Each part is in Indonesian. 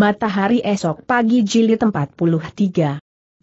matahari esok pagi jilid 43.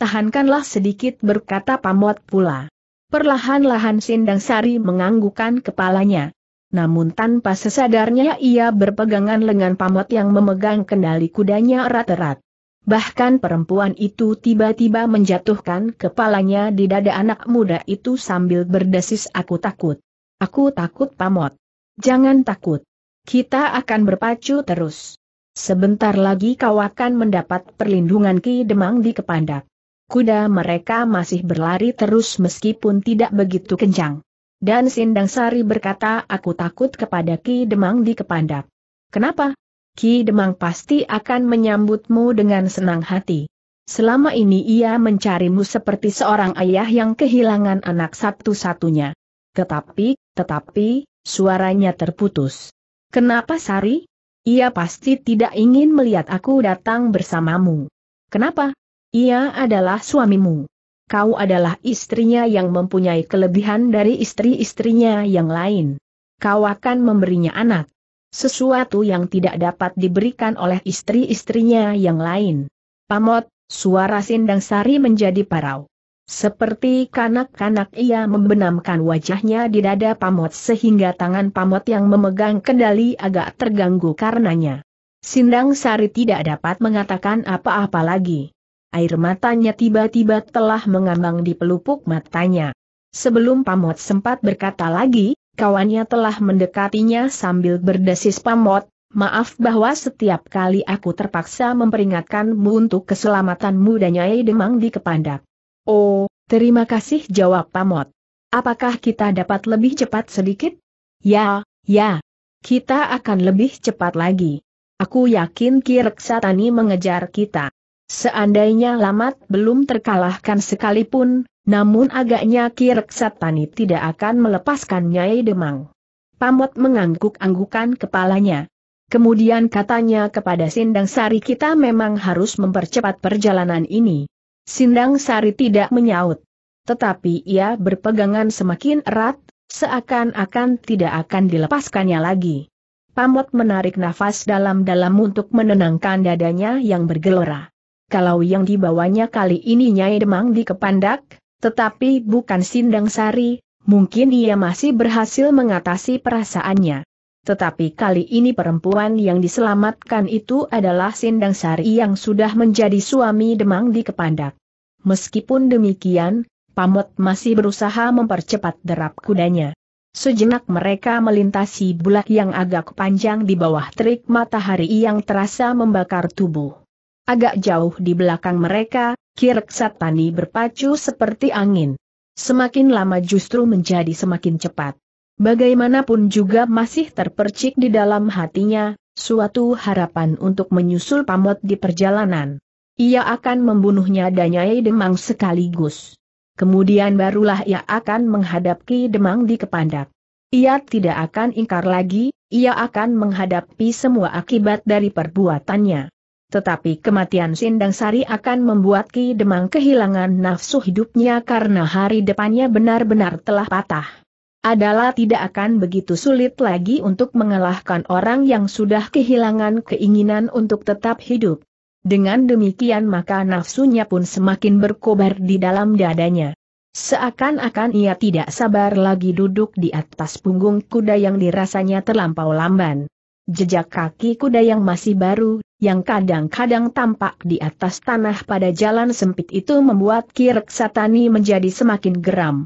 Tahankanlah sedikit berkata pamot pula. Perlahan-lahan Sindang Sari menganggukan kepalanya. Namun tanpa sesadarnya ia berpegangan lengan pamot yang memegang kendali kudanya erat-erat. Bahkan perempuan itu tiba-tiba menjatuhkan kepalanya di dada anak muda itu sambil berdesis aku takut. Aku takut pamot. Jangan takut. Kita akan berpacu terus. Sebentar lagi kau akan mendapat perlindungan Ki Demang di Kepandak. Kuda mereka masih berlari terus meskipun tidak begitu kencang. Dan Sindang Sari berkata aku takut kepada Ki Demang di Kepandak. Kenapa? Ki Demang pasti akan menyambutmu dengan senang hati. Selama ini ia mencarimu seperti seorang ayah yang kehilangan anak satu-satunya. Tetapi, tetapi, suaranya terputus. Kenapa Sari? Ia pasti tidak ingin melihat aku datang bersamamu. Kenapa? Ia adalah suamimu. Kau adalah istrinya yang mempunyai kelebihan dari istri-istrinya yang lain. Kau akan memberinya anak. Sesuatu yang tidak dapat diberikan oleh istri-istrinya yang lain. Pamot, suara Sindang Sari menjadi parau. Seperti kanak-kanak ia membenamkan wajahnya di dada pamot sehingga tangan pamot yang memegang kendali agak terganggu karenanya. Sindang Sari tidak dapat mengatakan apa-apa lagi. Air matanya tiba-tiba telah mengambang di pelupuk matanya. Sebelum pamot sempat berkata lagi, kawannya telah mendekatinya sambil berdesis pamot, Maaf bahwa setiap kali aku terpaksa memperingatkanmu untuk keselamatanmu dan Nyai Demang di Kepandak. Oh, terima kasih jawab Pamot. Apakah kita dapat lebih cepat sedikit? Ya, ya. Kita akan lebih cepat lagi. Aku yakin Ki Tani mengejar kita. Seandainya Lamat belum terkalahkan sekalipun, namun agaknya Ki Satani tidak akan melepaskan Nyai Demang. Pamot mengangguk-anggukan kepalanya. Kemudian katanya kepada Sindang Sari kita memang harus mempercepat perjalanan ini. Sindang Sari tidak menyaut. Tetapi ia berpegangan semakin erat, seakan-akan tidak akan dilepaskannya lagi. Pamot menarik nafas dalam-dalam untuk menenangkan dadanya yang bergelora. Kalau yang dibawanya kali ini Nyai Demang dikepandak, tetapi bukan Sindang Sari, mungkin ia masih berhasil mengatasi perasaannya. Tetapi kali ini perempuan yang diselamatkan itu adalah Sindang Sari yang sudah menjadi suami Demang di Kepandak. Meskipun demikian, Pamot masih berusaha mempercepat derap kudanya. Sejenak mereka melintasi bulak yang agak panjang di bawah terik matahari yang terasa membakar tubuh. Agak jauh di belakang mereka, Kirk Satani berpacu seperti angin. Semakin lama justru menjadi semakin cepat. Bagaimanapun juga masih terpercik di dalam hatinya, suatu harapan untuk menyusul pamot di perjalanan. Ia akan membunuhnya Danyai Demang sekaligus. Kemudian barulah ia akan menghadapi Demang di Kepandak. Ia tidak akan ingkar lagi, ia akan menghadapi semua akibat dari perbuatannya. Tetapi kematian Sindang Sari akan membuat Ki Demang kehilangan nafsu hidupnya karena hari depannya benar-benar telah patah adalah tidak akan begitu sulit lagi untuk mengalahkan orang yang sudah kehilangan keinginan untuk tetap hidup. Dengan demikian maka nafsunya pun semakin berkobar di dalam dadanya. Seakan-akan ia tidak sabar lagi duduk di atas punggung kuda yang dirasanya terlampau lamban. Jejak kaki kuda yang masih baru, yang kadang-kadang tampak di atas tanah pada jalan sempit itu membuat kirek Satani menjadi semakin geram.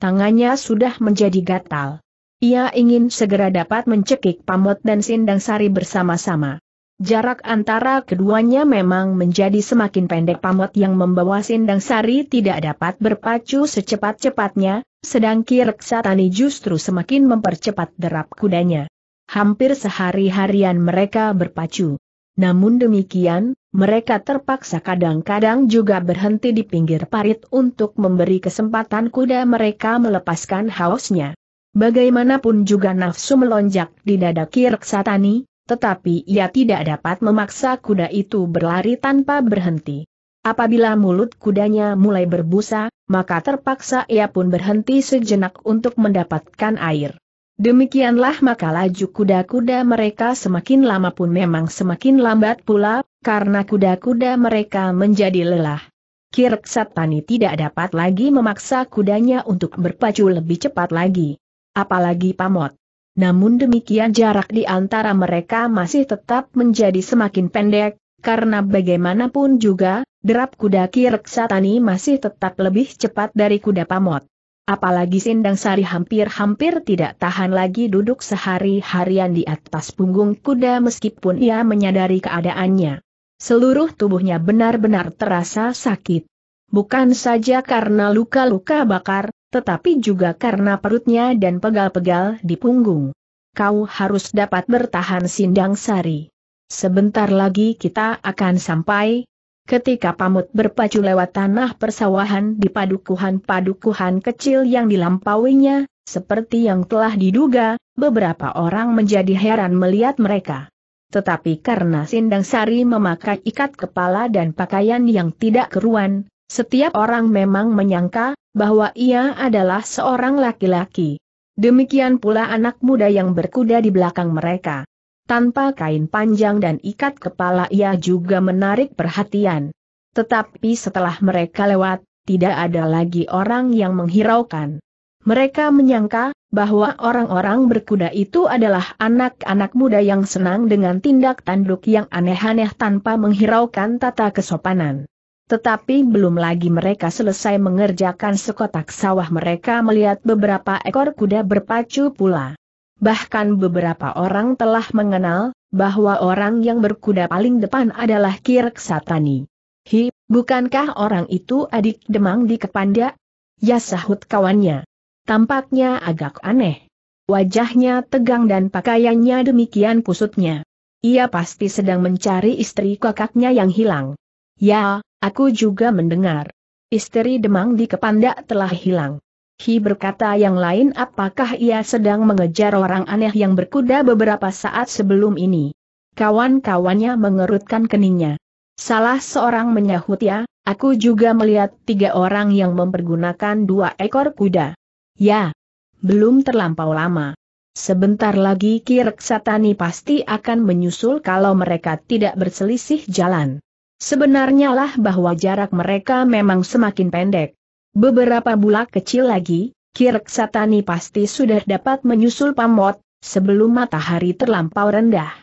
Tangannya sudah menjadi gatal. Ia ingin segera dapat mencekik Pamot dan Sindang Sari bersama-sama. Jarak antara keduanya memang menjadi semakin pendek Pamot yang membawa Sindang Sari tidak dapat berpacu secepat-cepatnya, sedang Tani justru semakin mempercepat derap kudanya. Hampir sehari-harian mereka berpacu. Namun demikian, mereka terpaksa kadang-kadang juga berhenti di pinggir parit untuk memberi kesempatan kuda mereka melepaskan hausnya. Bagaimanapun juga nafsu melonjak di dada Kirksatani, tetapi ia tidak dapat memaksa kuda itu berlari tanpa berhenti. Apabila mulut kudanya mulai berbusa, maka terpaksa ia pun berhenti sejenak untuk mendapatkan air. Demikianlah maka laju kuda-kuda mereka semakin lama pun memang semakin lambat pula, karena kuda-kuda mereka menjadi lelah. Kirk Tani tidak dapat lagi memaksa kudanya untuk berpacu lebih cepat lagi. Apalagi pamot. Namun demikian jarak di antara mereka masih tetap menjadi semakin pendek, karena bagaimanapun juga, derap kuda Kirk Tani masih tetap lebih cepat dari kuda pamot. Apalagi Sindang Sari hampir-hampir tidak tahan lagi duduk sehari-harian di atas punggung kuda meskipun ia menyadari keadaannya. Seluruh tubuhnya benar-benar terasa sakit. Bukan saja karena luka-luka bakar, tetapi juga karena perutnya dan pegal-pegal di punggung. Kau harus dapat bertahan Sindang Sari. Sebentar lagi kita akan sampai, Ketika pamut berpacu lewat tanah persawahan di padukuhan-padukuhan kecil yang dilampauinya, seperti yang telah diduga, beberapa orang menjadi heran melihat mereka. Tetapi karena Sindang Sari memakai ikat kepala dan pakaian yang tidak keruan, setiap orang memang menyangka bahwa ia adalah seorang laki-laki. Demikian pula anak muda yang berkuda di belakang mereka. Tanpa kain panjang dan ikat kepala ia juga menarik perhatian. Tetapi setelah mereka lewat, tidak ada lagi orang yang menghiraukan. Mereka menyangka bahwa orang-orang berkuda itu adalah anak-anak muda yang senang dengan tindak tanduk yang aneh-aneh tanpa menghiraukan tata kesopanan. Tetapi belum lagi mereka selesai mengerjakan sekotak sawah mereka melihat beberapa ekor kuda berpacu pula bahkan beberapa orang telah mengenal, bahwa orang yang berkuda paling depan adalah Kirk Satani. Hi, bukankah orang itu adik demang di Kepanda? Ya sahut kawannya. Tampaknya agak aneh. Wajahnya tegang dan pakaiannya demikian kusutnya. Ia pasti sedang mencari istri kakaknya yang hilang. Ya, aku juga mendengar. Istri demang di Kepanda telah hilang. Hi berkata yang lain apakah ia sedang mengejar orang aneh yang berkuda beberapa saat sebelum ini. Kawan-kawannya mengerutkan keningnya. Salah seorang menyahut ya, aku juga melihat tiga orang yang mempergunakan dua ekor kuda. Ya, belum terlampau lama. Sebentar lagi Ki Reksatani pasti akan menyusul kalau mereka tidak berselisih jalan. Sebenarnya lah bahwa jarak mereka memang semakin pendek. Beberapa bulak kecil lagi, Kirk Satani pasti sudah dapat menyusul pamot, sebelum matahari terlampau rendah.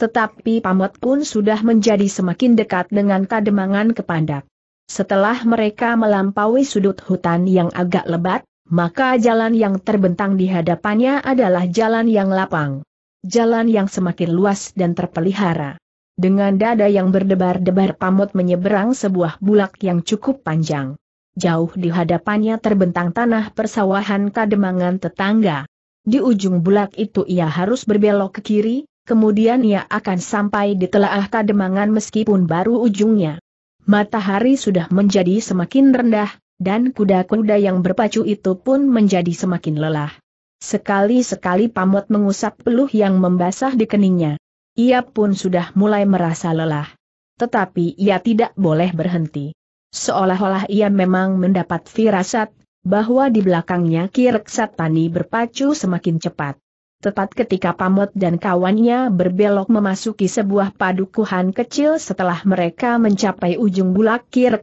Tetapi pamot pun sudah menjadi semakin dekat dengan kademangan kepandak. Setelah mereka melampaui sudut hutan yang agak lebat, maka jalan yang terbentang di hadapannya adalah jalan yang lapang. Jalan yang semakin luas dan terpelihara. Dengan dada yang berdebar-debar pamot menyeberang sebuah bulak yang cukup panjang jauh di hadapannya terbentang tanah persawahan kademangan tetangga. Di ujung bulak itu ia harus berbelok ke kiri, kemudian ia akan sampai di telaah kademangan meskipun baru ujungnya. Matahari sudah menjadi semakin rendah, dan kuda-kuda yang berpacu itu pun menjadi semakin lelah. Sekali-sekali pamot mengusap peluh yang membasah di keningnya. Ia pun sudah mulai merasa lelah. Tetapi ia tidak boleh berhenti. Seolah-olah ia memang mendapat firasat, bahwa di belakangnya Kirk tani berpacu semakin cepat. Tepat ketika Pamot dan kawannya berbelok memasuki sebuah padukuhan kecil setelah mereka mencapai ujung bulak Kirk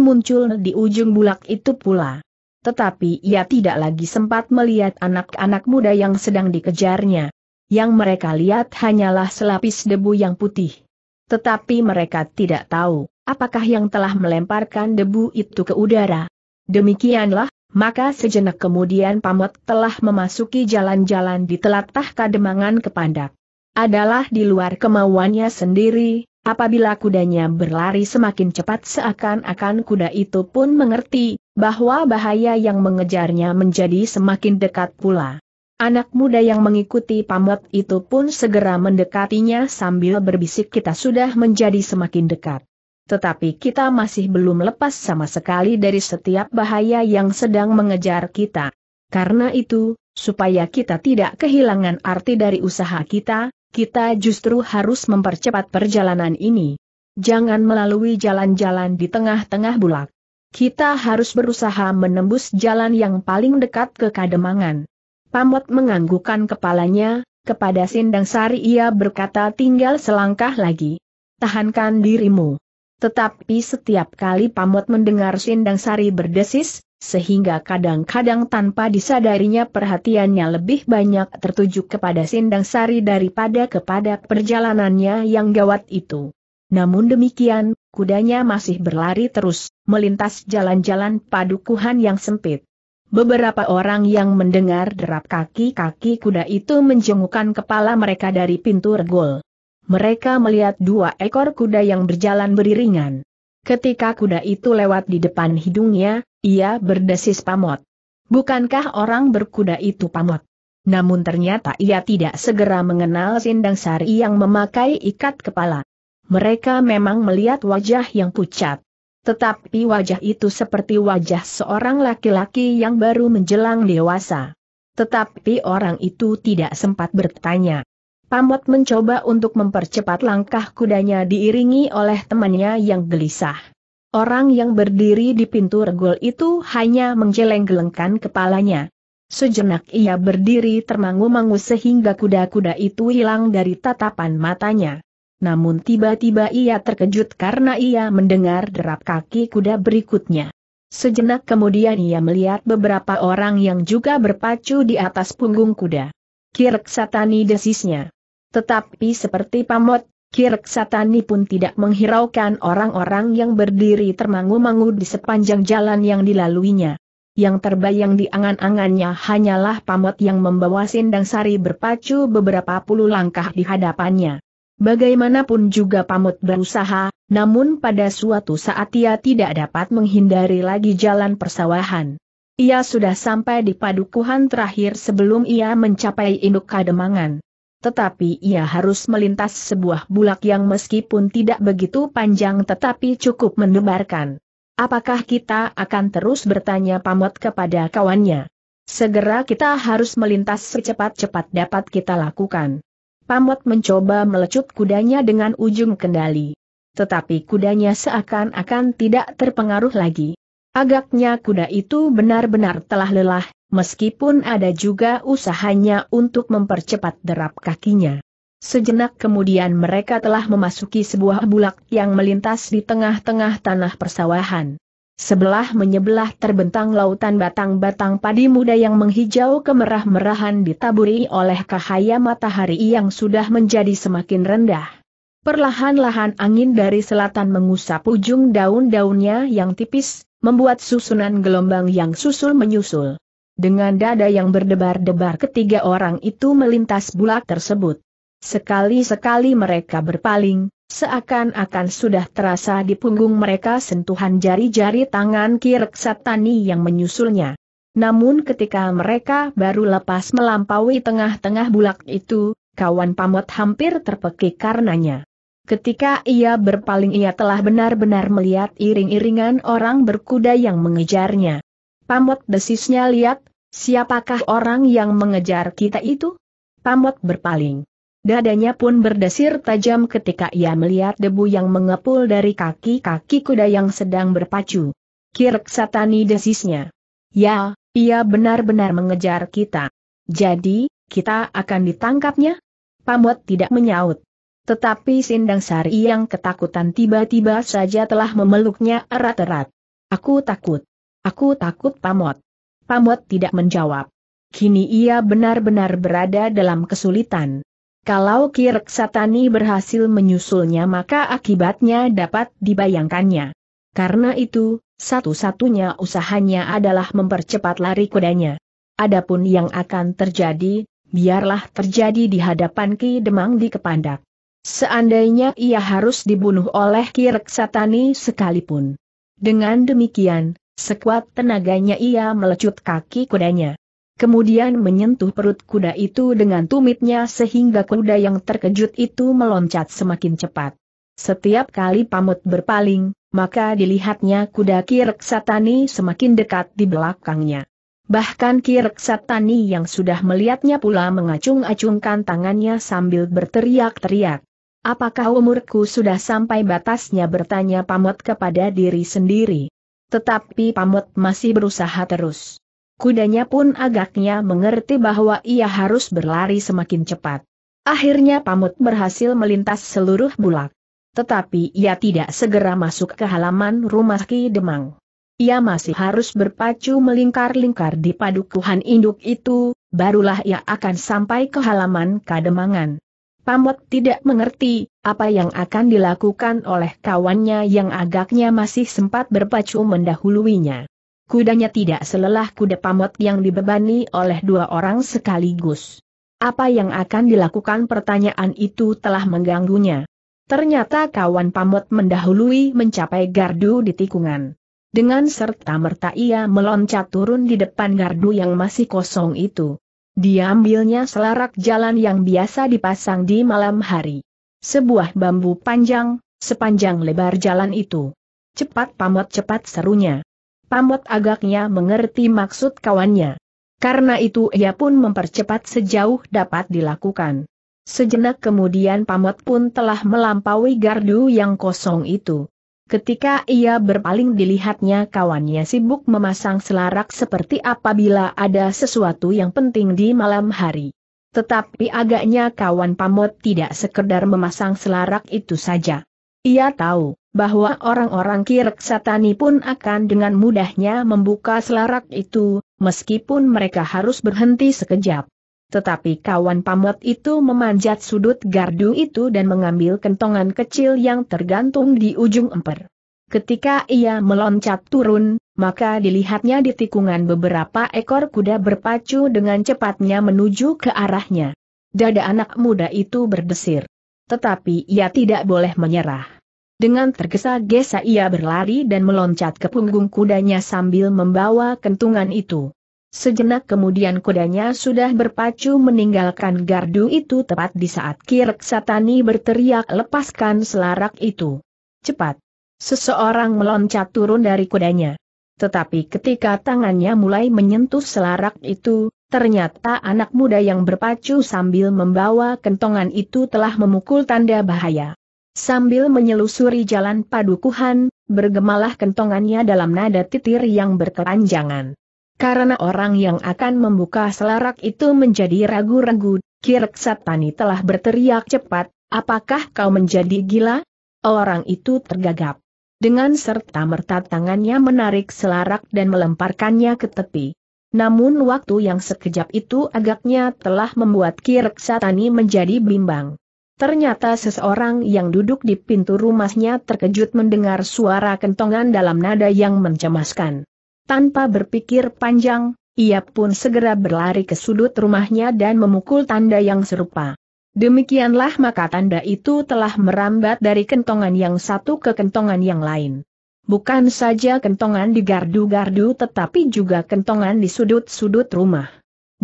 muncul di ujung bulak itu pula. Tetapi ia tidak lagi sempat melihat anak-anak muda yang sedang dikejarnya. Yang mereka lihat hanyalah selapis debu yang putih. Tetapi mereka tidak tahu apakah yang telah melemparkan debu itu ke udara. Demikianlah, maka sejenak kemudian pamot telah memasuki jalan-jalan di telatah kademangan kepandak. Adalah di luar kemauannya sendiri, apabila kudanya berlari semakin cepat seakan-akan kuda itu pun mengerti, bahwa bahaya yang mengejarnya menjadi semakin dekat pula. Anak muda yang mengikuti pamot itu pun segera mendekatinya sambil berbisik kita sudah menjadi semakin dekat tetapi kita masih belum lepas sama sekali dari setiap bahaya yang sedang mengejar kita. Karena itu, supaya kita tidak kehilangan arti dari usaha kita, kita justru harus mempercepat perjalanan ini. Jangan melalui jalan-jalan di tengah-tengah bulak. Kita harus berusaha menembus jalan yang paling dekat ke Kademangan. Pamot menganggukkan kepalanya, kepada Sindang Sari ia berkata tinggal selangkah lagi. Tahankan dirimu. Tetapi setiap kali Pamot mendengar Sindang Sari berdesis, sehingga kadang-kadang tanpa disadarinya perhatiannya lebih banyak tertuju kepada Sindang Sari daripada kepada perjalanannya yang gawat itu. Namun demikian, kudanya masih berlari terus, melintas jalan-jalan padukuhan yang sempit. Beberapa orang yang mendengar derap kaki-kaki kuda itu menjengukkan kepala mereka dari pintu regol mereka melihat dua ekor kuda yang berjalan beriringan. Ketika kuda itu lewat di depan hidungnya, ia berdesis pamot. Bukankah orang berkuda itu pamot? Namun ternyata ia tidak segera mengenal Sindang Sari yang memakai ikat kepala. Mereka memang melihat wajah yang pucat. Tetapi wajah itu seperti wajah seorang laki-laki yang baru menjelang dewasa. Tetapi orang itu tidak sempat bertanya. Pamot mencoba untuk mempercepat langkah kudanya diiringi oleh temannya yang gelisah. Orang yang berdiri di pintu regol itu hanya menggeleng-gelengkan kepalanya. Sejenak ia berdiri termangu-mangu sehingga kuda-kuda itu hilang dari tatapan matanya. Namun tiba-tiba ia terkejut karena ia mendengar derap kaki kuda berikutnya. Sejenak kemudian ia melihat beberapa orang yang juga berpacu di atas punggung kuda. Kirk Satani desisnya. Tetapi seperti pamot, Kirk Satani pun tidak menghiraukan orang-orang yang berdiri termangu-mangu di sepanjang jalan yang dilaluinya. Yang terbayang di angan-angannya hanyalah pamot yang membawa sindang sari berpacu beberapa puluh langkah di hadapannya. Bagaimanapun juga pamot berusaha, namun pada suatu saat ia tidak dapat menghindari lagi jalan persawahan. Ia sudah sampai di padukuhan terakhir sebelum ia mencapai induk kademangan tetapi ia harus melintas sebuah bulak yang meskipun tidak begitu panjang tetapi cukup mendebarkan. Apakah kita akan terus bertanya pamot kepada kawannya? Segera kita harus melintas secepat-cepat dapat kita lakukan. Pamot mencoba melecut kudanya dengan ujung kendali. Tetapi kudanya seakan-akan tidak terpengaruh lagi. Agaknya kuda itu benar-benar telah lelah, meskipun ada juga usahanya untuk mempercepat derap kakinya. Sejenak kemudian mereka telah memasuki sebuah bulak yang melintas di tengah-tengah tanah persawahan. Sebelah menyebelah terbentang lautan batang-batang padi muda yang menghijau kemerah-merahan ditaburi oleh cahaya matahari yang sudah menjadi semakin rendah. Perlahan-lahan angin dari selatan mengusap ujung daun-daunnya yang tipis, membuat susunan gelombang yang susul menyusul. Dengan dada yang berdebar-debar ketiga orang itu melintas bulak tersebut. Sekali-sekali mereka berpaling, seakan-akan sudah terasa di punggung mereka sentuhan jari-jari tangan Kirk Satani yang menyusulnya. Namun ketika mereka baru lepas melampaui tengah-tengah bulak itu, kawan pamot hampir terpekik karenanya. Ketika ia berpaling ia telah benar-benar melihat iring-iringan orang berkuda yang mengejarnya. Pamot desisnya lihat, siapakah orang yang mengejar kita itu? Pamot berpaling. Dadanya pun berdesir tajam ketika ia melihat debu yang mengepul dari kaki-kaki kuda yang sedang berpacu. Kirk satani desisnya. Ya, ia benar-benar mengejar kita. Jadi, kita akan ditangkapnya? Pamot tidak menyaut. Tetapi Sindang Sari yang ketakutan tiba-tiba saja telah memeluknya erat-erat. Aku takut. Aku takut Pamot. Pamot tidak menjawab. Kini ia benar-benar berada dalam kesulitan. Kalau Kirk Satani berhasil menyusulnya maka akibatnya dapat dibayangkannya. Karena itu, satu-satunya usahanya adalah mempercepat lari kudanya. Adapun yang akan terjadi, biarlah terjadi di hadapan Ki Demang di Kepandak. Seandainya ia harus dibunuh oleh Kirk Satani sekalipun. Dengan demikian, Sekuat tenaganya ia melecut kaki kudanya. Kemudian menyentuh perut kuda itu dengan tumitnya sehingga kuda yang terkejut itu meloncat semakin cepat. Setiap kali pamut berpaling, maka dilihatnya kuda Kireksatani semakin dekat di belakangnya. Bahkan Kireksatani yang sudah melihatnya pula mengacung-acungkan tangannya sambil berteriak-teriak. Apakah umurku sudah sampai batasnya bertanya pamut kepada diri sendiri? Tetapi Pamut masih berusaha terus. Kudanya pun agaknya mengerti bahwa ia harus berlari semakin cepat. Akhirnya Pamut berhasil melintas seluruh bulak. Tetapi ia tidak segera masuk ke halaman rumah Ki Demang. Ia masih harus berpacu melingkar-lingkar di padukuhan induk itu, barulah ia akan sampai ke halaman Kademangan. Pamot tidak mengerti apa yang akan dilakukan oleh kawannya yang agaknya masih sempat berpacu mendahuluinya. Kudanya tidak selelah kuda Pamot yang dibebani oleh dua orang sekaligus. Apa yang akan dilakukan pertanyaan itu telah mengganggunya. Ternyata kawan Pamot mendahului mencapai gardu di tikungan. Dengan serta merta ia meloncat turun di depan gardu yang masih kosong itu. Diambilnya selarak jalan yang biasa dipasang di malam hari. Sebuah bambu panjang, sepanjang lebar jalan itu. Cepat pamot cepat serunya. Pamot agaknya mengerti maksud kawannya. Karena itu ia pun mempercepat sejauh dapat dilakukan. Sejenak kemudian pamot pun telah melampaui gardu yang kosong itu. Ketika ia berpaling dilihatnya kawannya sibuk memasang selarak seperti apabila ada sesuatu yang penting di malam hari. Tetapi agaknya kawan Pamot tidak sekedar memasang selarak itu saja. Ia tahu bahwa orang-orang kirek satani pun akan dengan mudahnya membuka selarak itu, meskipun mereka harus berhenti sekejap. Tetapi kawan pamot itu memanjat sudut gardu itu dan mengambil kentongan kecil yang tergantung di ujung emper. Ketika ia meloncat turun, maka dilihatnya di tikungan beberapa ekor kuda berpacu dengan cepatnya menuju ke arahnya. Dada anak muda itu berdesir. Tetapi ia tidak boleh menyerah. Dengan tergesa-gesa ia berlari dan meloncat ke punggung kudanya sambil membawa kentungan itu. Sejenak kemudian kudanya sudah berpacu meninggalkan gardu itu tepat di saat Kirk Satani berteriak lepaskan selarak itu. Cepat! Seseorang meloncat turun dari kudanya. Tetapi ketika tangannya mulai menyentuh selarak itu, ternyata anak muda yang berpacu sambil membawa kentongan itu telah memukul tanda bahaya. Sambil menyelusuri jalan padukuhan, bergemalah kentongannya dalam nada titir yang berkeranjangan. Karena orang yang akan membuka selarak itu menjadi ragu-ragu, Kirk Satani telah berteriak cepat, apakah kau menjadi gila? Orang itu tergagap. Dengan serta-merta tangannya menarik selarak dan melemparkannya ke tepi. Namun waktu yang sekejap itu agaknya telah membuat Kirk Satani menjadi bimbang. Ternyata seseorang yang duduk di pintu rumahnya terkejut mendengar suara kentongan dalam nada yang mencemaskan. Tanpa berpikir panjang, ia pun segera berlari ke sudut rumahnya dan memukul tanda yang serupa. Demikianlah maka tanda itu telah merambat dari kentongan yang satu ke kentongan yang lain. Bukan saja kentongan di gardu-gardu tetapi juga kentongan di sudut-sudut rumah.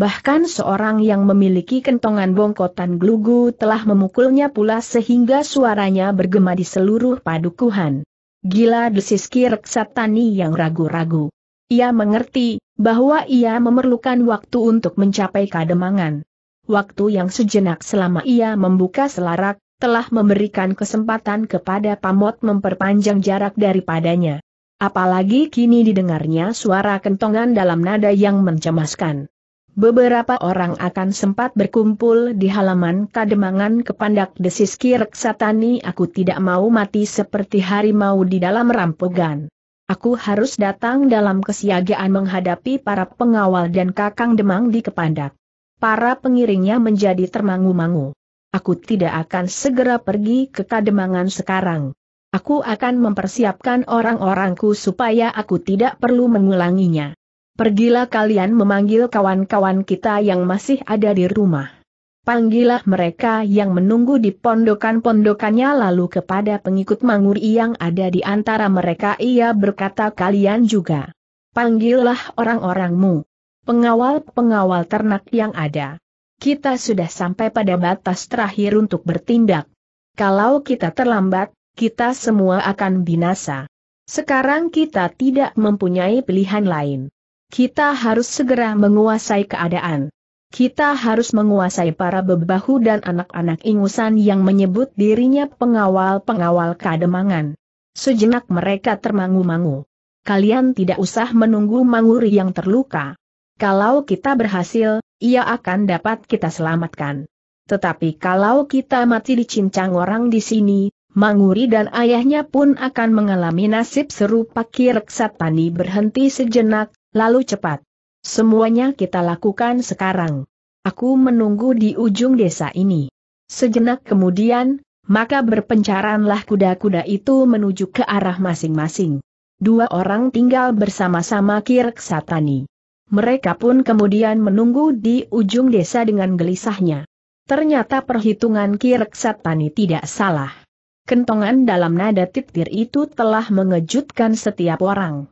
Bahkan seorang yang memiliki kentongan bongkotan glugu telah memukulnya pula sehingga suaranya bergema di seluruh padukuhan. Gila desis Kireksatani yang ragu-ragu. Ia mengerti bahwa ia memerlukan waktu untuk mencapai kademangan. Waktu yang sejenak selama ia membuka selarak, telah memberikan kesempatan kepada pamot memperpanjang jarak daripadanya. Apalagi kini didengarnya suara kentongan dalam nada yang mencemaskan. Beberapa orang akan sempat berkumpul di halaman kademangan kepandak desiski reksatani aku tidak mau mati seperti harimau di dalam rampogan. Aku harus datang dalam kesiagaan menghadapi para pengawal dan kakang demang di Kepandak. Para pengiringnya menjadi termangu-mangu. Aku tidak akan segera pergi ke Kademangan sekarang. Aku akan mempersiapkan orang-orangku supaya aku tidak perlu mengulanginya. Pergilah kalian memanggil kawan-kawan kita yang masih ada di rumah. Panggillah mereka yang menunggu di pondokan-pondokannya lalu kepada pengikut Manguri yang ada di antara mereka ia berkata kalian juga. Panggillah orang-orangmu. Pengawal-pengawal ternak yang ada. Kita sudah sampai pada batas terakhir untuk bertindak. Kalau kita terlambat, kita semua akan binasa. Sekarang kita tidak mempunyai pilihan lain. Kita harus segera menguasai keadaan. Kita harus menguasai para bebahu dan anak-anak ingusan yang menyebut dirinya pengawal-pengawal kademangan. Sejenak mereka termangu-mangu. Kalian tidak usah menunggu Manguri yang terluka. Kalau kita berhasil, ia akan dapat kita selamatkan. Tetapi kalau kita mati dicincang orang di sini, Manguri dan ayahnya pun akan mengalami nasib serupa kirek Reksatani berhenti sejenak, lalu cepat. Semuanya kita lakukan sekarang. Aku menunggu di ujung desa ini. Sejenak kemudian, maka berpencaranlah kuda-kuda itu menuju ke arah masing-masing. Dua orang tinggal bersama-sama Kirk Satani. Mereka pun kemudian menunggu di ujung desa dengan gelisahnya. Ternyata perhitungan Kirk Satani tidak salah. Kentongan dalam nada titir itu telah mengejutkan setiap orang.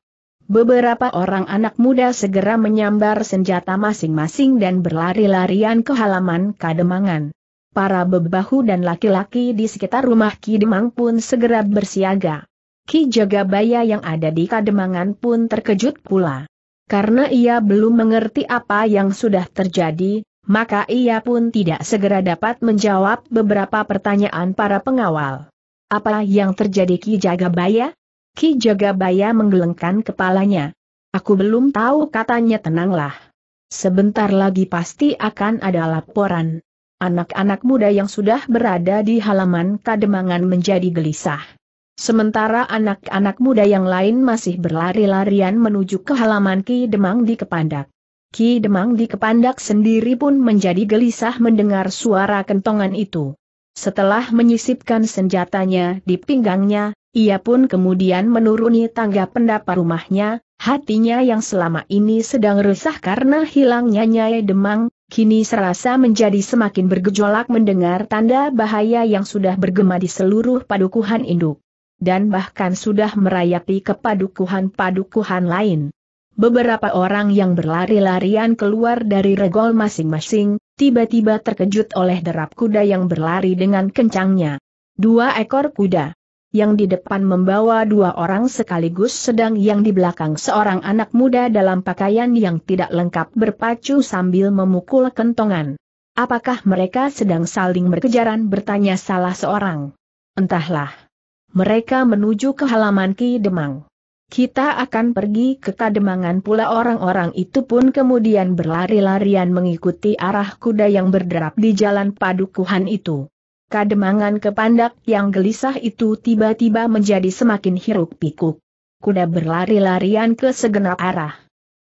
Beberapa orang anak muda segera menyambar senjata masing-masing dan berlari-larian ke halaman Kademangan. Para bebahu dan laki-laki di sekitar rumah Ki Demang pun segera bersiaga. Ki Jagabaya yang ada di Kademangan pun terkejut pula. Karena ia belum mengerti apa yang sudah terjadi, maka ia pun tidak segera dapat menjawab beberapa pertanyaan para pengawal. Apa yang terjadi Ki Jagabaya? Ki Jagabaya menggelengkan kepalanya. Aku belum tahu katanya tenanglah. Sebentar lagi pasti akan ada laporan. Anak-anak muda yang sudah berada di halaman kademangan menjadi gelisah. Sementara anak-anak muda yang lain masih berlari-larian menuju ke halaman Ki Demang di Kepandak. Ki Demang di Kepandak sendiri pun menjadi gelisah mendengar suara kentongan itu. Setelah menyisipkan senjatanya di pinggangnya, ia pun kemudian menuruni tangga pendapa rumahnya, hatinya yang selama ini sedang resah karena hilangnya Nyai Demang, kini serasa menjadi semakin bergejolak mendengar tanda bahaya yang sudah bergema di seluruh padukuhan induk. Dan bahkan sudah merayapi ke padukuhan-padukuhan lain. Beberapa orang yang berlari-larian keluar dari regol masing-masing, tiba-tiba terkejut oleh derap kuda yang berlari dengan kencangnya. Dua ekor kuda. Yang di depan membawa dua orang sekaligus sedang yang di belakang seorang anak muda dalam pakaian yang tidak lengkap berpacu sambil memukul kentongan. Apakah mereka sedang saling berkejaran bertanya salah seorang? Entahlah. Mereka menuju ke halaman Ki Demang. Kita akan pergi ke Kademangan pula orang-orang itu pun kemudian berlari-larian mengikuti arah kuda yang berderap di jalan padukuhan itu. Kademangan kepandak yang gelisah itu tiba-tiba menjadi semakin hiruk pikuk. Kuda berlari-larian ke segenap arah.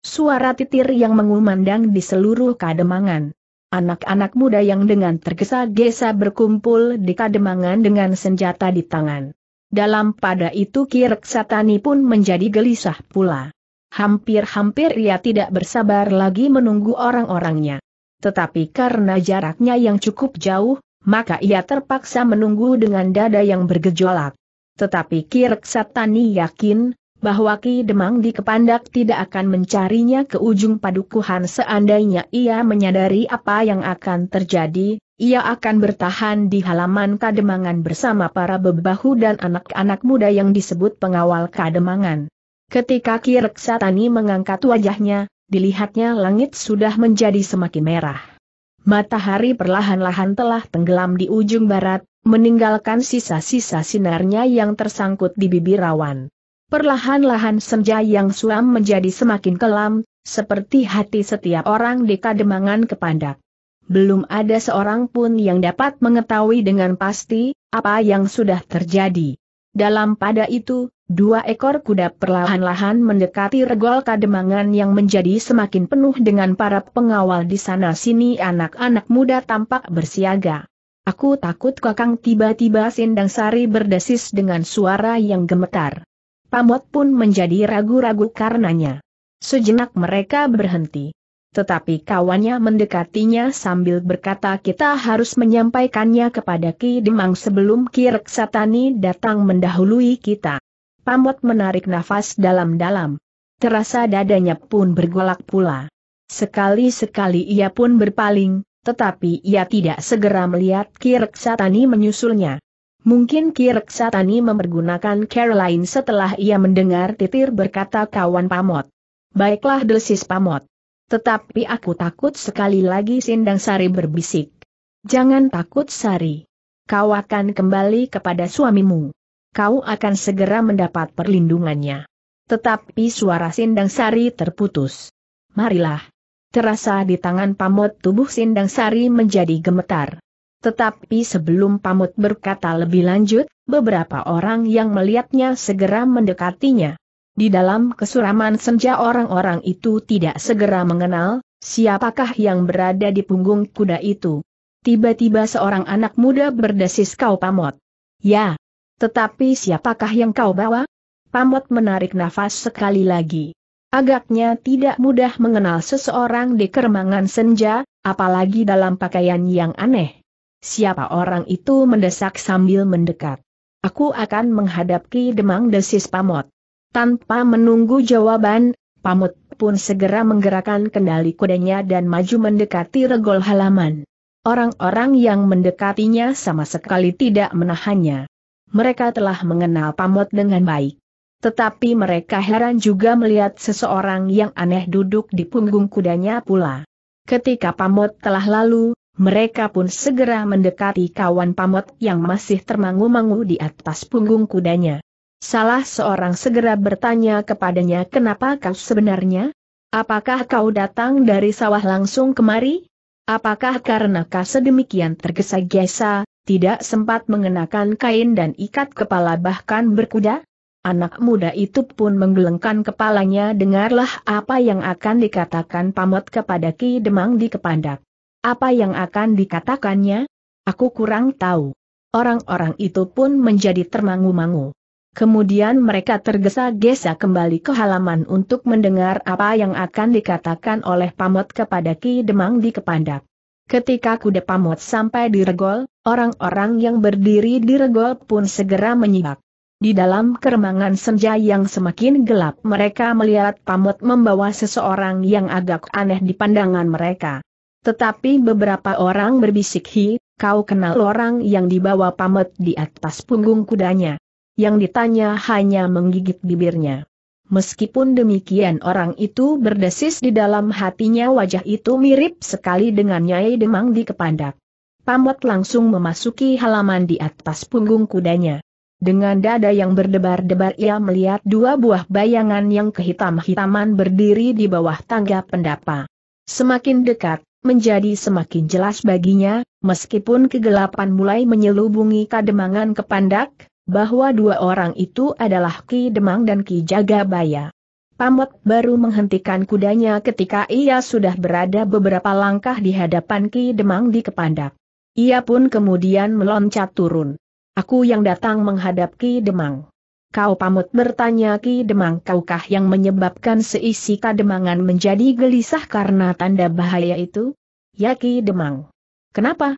Suara titir yang mengumandang di seluruh kademangan anak-anak muda yang dengan tergesa-gesa berkumpul di kademangan dengan senjata di tangan. Dalam pada itu Kirk Satani pun menjadi gelisah pula. Hampir-hampir ia tidak bersabar lagi menunggu orang-orangnya. Tetapi karena jaraknya yang cukup jauh, maka ia terpaksa menunggu dengan dada yang bergejolak. Tetapi Kirk Satani yakin, bahwa Ki Demang di Kepandak tidak akan mencarinya ke ujung padukuhan seandainya ia menyadari apa yang akan terjadi, ia akan bertahan di halaman Kademangan bersama para bebahu dan anak-anak muda yang disebut pengawal Kademangan. Ketika Ki Reksatani mengangkat wajahnya, dilihatnya langit sudah menjadi semakin merah. Matahari perlahan-lahan telah tenggelam di ujung barat, meninggalkan sisa-sisa sinarnya yang tersangkut di bibir rawan. Perlahan-lahan senja yang suam menjadi semakin kelam, seperti hati setiap orang di Kademangan kepandak belum ada seorang pun yang dapat mengetahui dengan pasti, apa yang sudah terjadi. Dalam pada itu, dua ekor kuda perlahan-lahan mendekati regol kademangan yang menjadi semakin penuh dengan para pengawal di sana-sini anak-anak muda tampak bersiaga. Aku takut kakang tiba-tiba Sindang Sari berdesis dengan suara yang gemetar. Pamot pun menjadi ragu-ragu karenanya. Sejenak mereka berhenti tetapi kawannya mendekatinya sambil berkata kita harus menyampaikannya kepada Ki Demang sebelum Ki Reksatani datang mendahului kita. Pamot menarik nafas dalam-dalam. Terasa dadanya pun bergolak pula. Sekali-sekali ia pun berpaling, tetapi ia tidak segera melihat Ki Reksatani menyusulnya. Mungkin Ki Reksatani mempergunakan Caroline setelah ia mendengar titir berkata kawan Pamot. Baiklah desis Pamot. Tetapi aku takut sekali lagi Sindang Sari berbisik. Jangan takut Sari. Kau akan kembali kepada suamimu. Kau akan segera mendapat perlindungannya. Tetapi suara Sindang Sari terputus. Marilah. Terasa di tangan Pamut tubuh Sindang Sari menjadi gemetar. Tetapi sebelum pamut berkata lebih lanjut, beberapa orang yang melihatnya segera mendekatinya. Di dalam kesuraman senja orang-orang itu tidak segera mengenal, siapakah yang berada di punggung kuda itu. Tiba-tiba seorang anak muda berdesis kau pamot. Ya. Tetapi siapakah yang kau bawa? Pamot menarik nafas sekali lagi. Agaknya tidak mudah mengenal seseorang di keremangan senja, apalagi dalam pakaian yang aneh. Siapa orang itu mendesak sambil mendekat. Aku akan menghadapi Demang desis Pamot. Tanpa menunggu jawaban, Pamut pun segera menggerakkan kendali kudanya dan maju mendekati regol halaman. Orang-orang yang mendekatinya sama sekali tidak menahannya. Mereka telah mengenal Pamut dengan baik. Tetapi mereka heran juga melihat seseorang yang aneh duduk di punggung kudanya pula. Ketika Pamut telah lalu, mereka pun segera mendekati kawan Pamut yang masih termangu-mangu di atas punggung kudanya. Salah seorang segera bertanya kepadanya kenapa kau sebenarnya? Apakah kau datang dari sawah langsung kemari? Apakah karena kau sedemikian tergesa-gesa, tidak sempat mengenakan kain dan ikat kepala bahkan berkuda? Anak muda itu pun menggelengkan kepalanya dengarlah apa yang akan dikatakan pamot kepada Ki Demang di Kepandak. Apa yang akan dikatakannya? Aku kurang tahu. Orang-orang itu pun menjadi termangu-mangu. Kemudian mereka tergesa-gesa kembali ke halaman untuk mendengar apa yang akan dikatakan oleh Pamot kepada Ki Demang di Kepandak. Ketika kuda Pamot sampai di regol, orang-orang yang berdiri di regol pun segera menyibak. Di dalam keremangan senja yang semakin gelap mereka melihat Pamot membawa seseorang yang agak aneh di pandangan mereka. Tetapi beberapa orang berbisik hi, kau kenal orang yang dibawa Pamot di atas punggung kudanya yang ditanya hanya menggigit bibirnya. Meskipun demikian orang itu berdesis di dalam hatinya wajah itu mirip sekali dengan Nyai Demang di Kepandak. Pamot langsung memasuki halaman di atas punggung kudanya. Dengan dada yang berdebar-debar ia melihat dua buah bayangan yang kehitam-hitaman berdiri di bawah tangga pendapa. Semakin dekat, menjadi semakin jelas baginya, meskipun kegelapan mulai menyelubungi kademangan kepandak, bahwa dua orang itu adalah Ki Demang dan Ki Jagabaya. Pamot baru menghentikan kudanya ketika ia sudah berada beberapa langkah di hadapan Ki Demang di Kepandak. Ia pun kemudian meloncat turun. Aku yang datang menghadap Ki Demang. Kau pamut bertanya Ki Demang kaukah yang menyebabkan seisi kademangan menjadi gelisah karena tanda bahaya itu? Ya Ki Demang. Kenapa?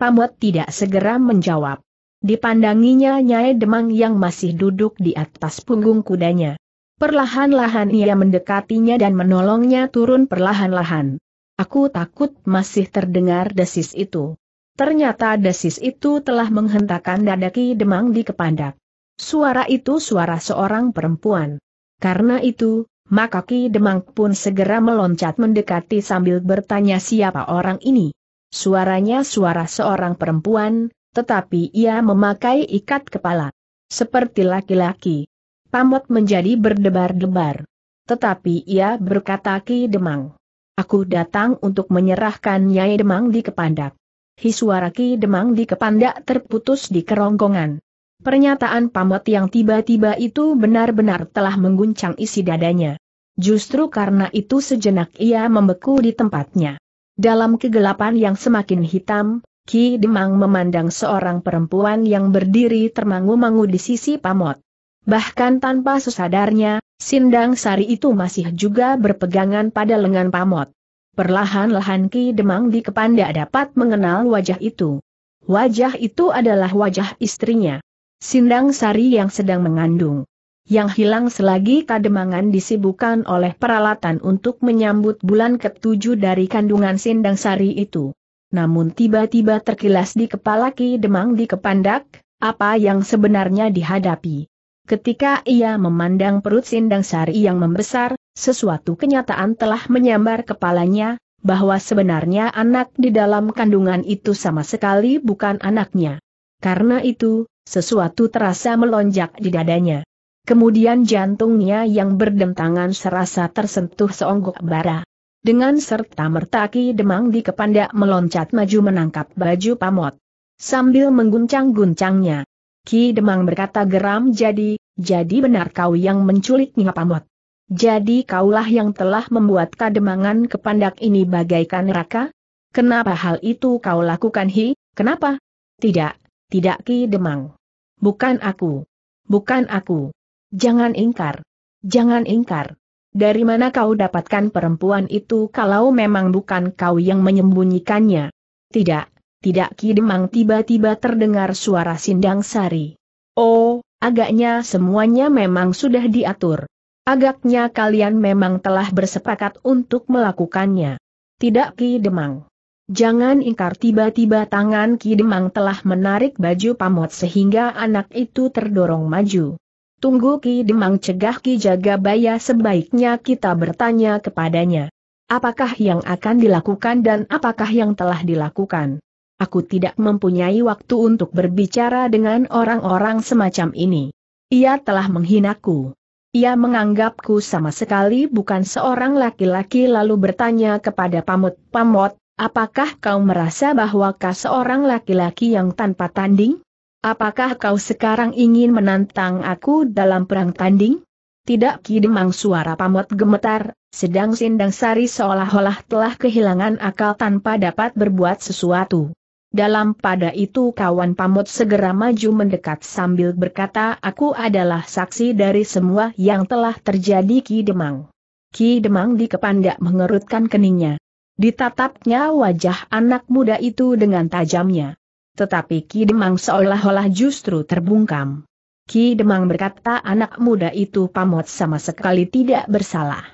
Pamut tidak segera menjawab. Dipandanginya Nyai Demang yang masih duduk di atas punggung kudanya. Perlahan-lahan ia mendekatinya dan menolongnya turun perlahan-lahan. Aku takut masih terdengar desis itu. Ternyata desis itu telah menghentakkan dada Demang di kepandak. Suara itu suara seorang perempuan. Karena itu, maka Ki Demang pun segera meloncat mendekati sambil bertanya siapa orang ini. Suaranya suara seorang perempuan, tetapi ia memakai ikat kepala. Seperti laki-laki. Pamot menjadi berdebar-debar. Tetapi ia berkata Ki Demang. Aku datang untuk menyerahkan Nyai Demang di Kepandak. Hisuara Ki Demang di Kepandak terputus di kerongkongan. Pernyataan pamot yang tiba-tiba itu benar-benar telah mengguncang isi dadanya. Justru karena itu sejenak ia membeku di tempatnya. Dalam kegelapan yang semakin hitam, Ki Demang memandang seorang perempuan yang berdiri termangu-mangu di sisi pamot. Bahkan tanpa sesadarnya, Sindang Sari itu masih juga berpegangan pada lengan pamot. Perlahan-lahan Ki Demang di Kepanda dapat mengenal wajah itu. Wajah itu adalah wajah istrinya. Sindang Sari yang sedang mengandung. Yang hilang selagi kademangan disibukan oleh peralatan untuk menyambut bulan ketujuh dari kandungan Sindang Sari itu namun tiba-tiba terkilas di kepala Ki Demang di Kepandak, apa yang sebenarnya dihadapi. Ketika ia memandang perut Sindang Sari yang membesar, sesuatu kenyataan telah menyambar kepalanya, bahwa sebenarnya anak di dalam kandungan itu sama sekali bukan anaknya. Karena itu, sesuatu terasa melonjak di dadanya. Kemudian jantungnya yang berdentangan serasa tersentuh seonggok bara. Dengan serta merta Ki Demang di kepandak meloncat maju menangkap baju pamot. Sambil mengguncang-guncangnya, Ki Demang berkata geram jadi, jadi benar kau yang menculik Nyi Pamot. Jadi kaulah yang telah membuat kademangan kepandak ini bagaikan neraka? Kenapa hal itu kau lakukan Hi, kenapa? Tidak, tidak Ki Demang. Bukan aku. Bukan aku. Jangan ingkar. Jangan ingkar. Dari mana kau dapatkan perempuan itu kalau memang bukan kau yang menyembunyikannya? Tidak, tidak Kidemang tiba-tiba terdengar suara Sindang Sari. Oh, agaknya semuanya memang sudah diatur. Agaknya kalian memang telah bersepakat untuk melakukannya. Tidak Kidemang. Jangan ingkar tiba-tiba tangan Kidemang telah menarik baju pamot sehingga anak itu terdorong maju. Tunggu Ki Demang cegah Ki Jagabaya sebaiknya kita bertanya kepadanya. Apakah yang akan dilakukan dan apakah yang telah dilakukan? Aku tidak mempunyai waktu untuk berbicara dengan orang-orang semacam ini. Ia telah menghinaku. Ia menganggapku sama sekali bukan seorang laki-laki lalu bertanya kepada pamut-pamot, apakah kau merasa bahwa kau seorang laki-laki yang tanpa tanding? Apakah kau sekarang ingin menantang aku dalam perang tanding? Tidak kidemang suara pamot gemetar, sedang Sindang Sari seolah-olah telah kehilangan akal tanpa dapat berbuat sesuatu. Dalam pada itu kawan pamot segera maju mendekat sambil berkata aku adalah saksi dari semua yang telah terjadi Ki Demang. Ki Demang di kepandak mengerutkan keningnya. Ditatapnya wajah anak muda itu dengan tajamnya. Tetapi Ki Demang seolah-olah justru terbungkam. Ki Demang berkata anak muda itu pamot sama sekali tidak bersalah.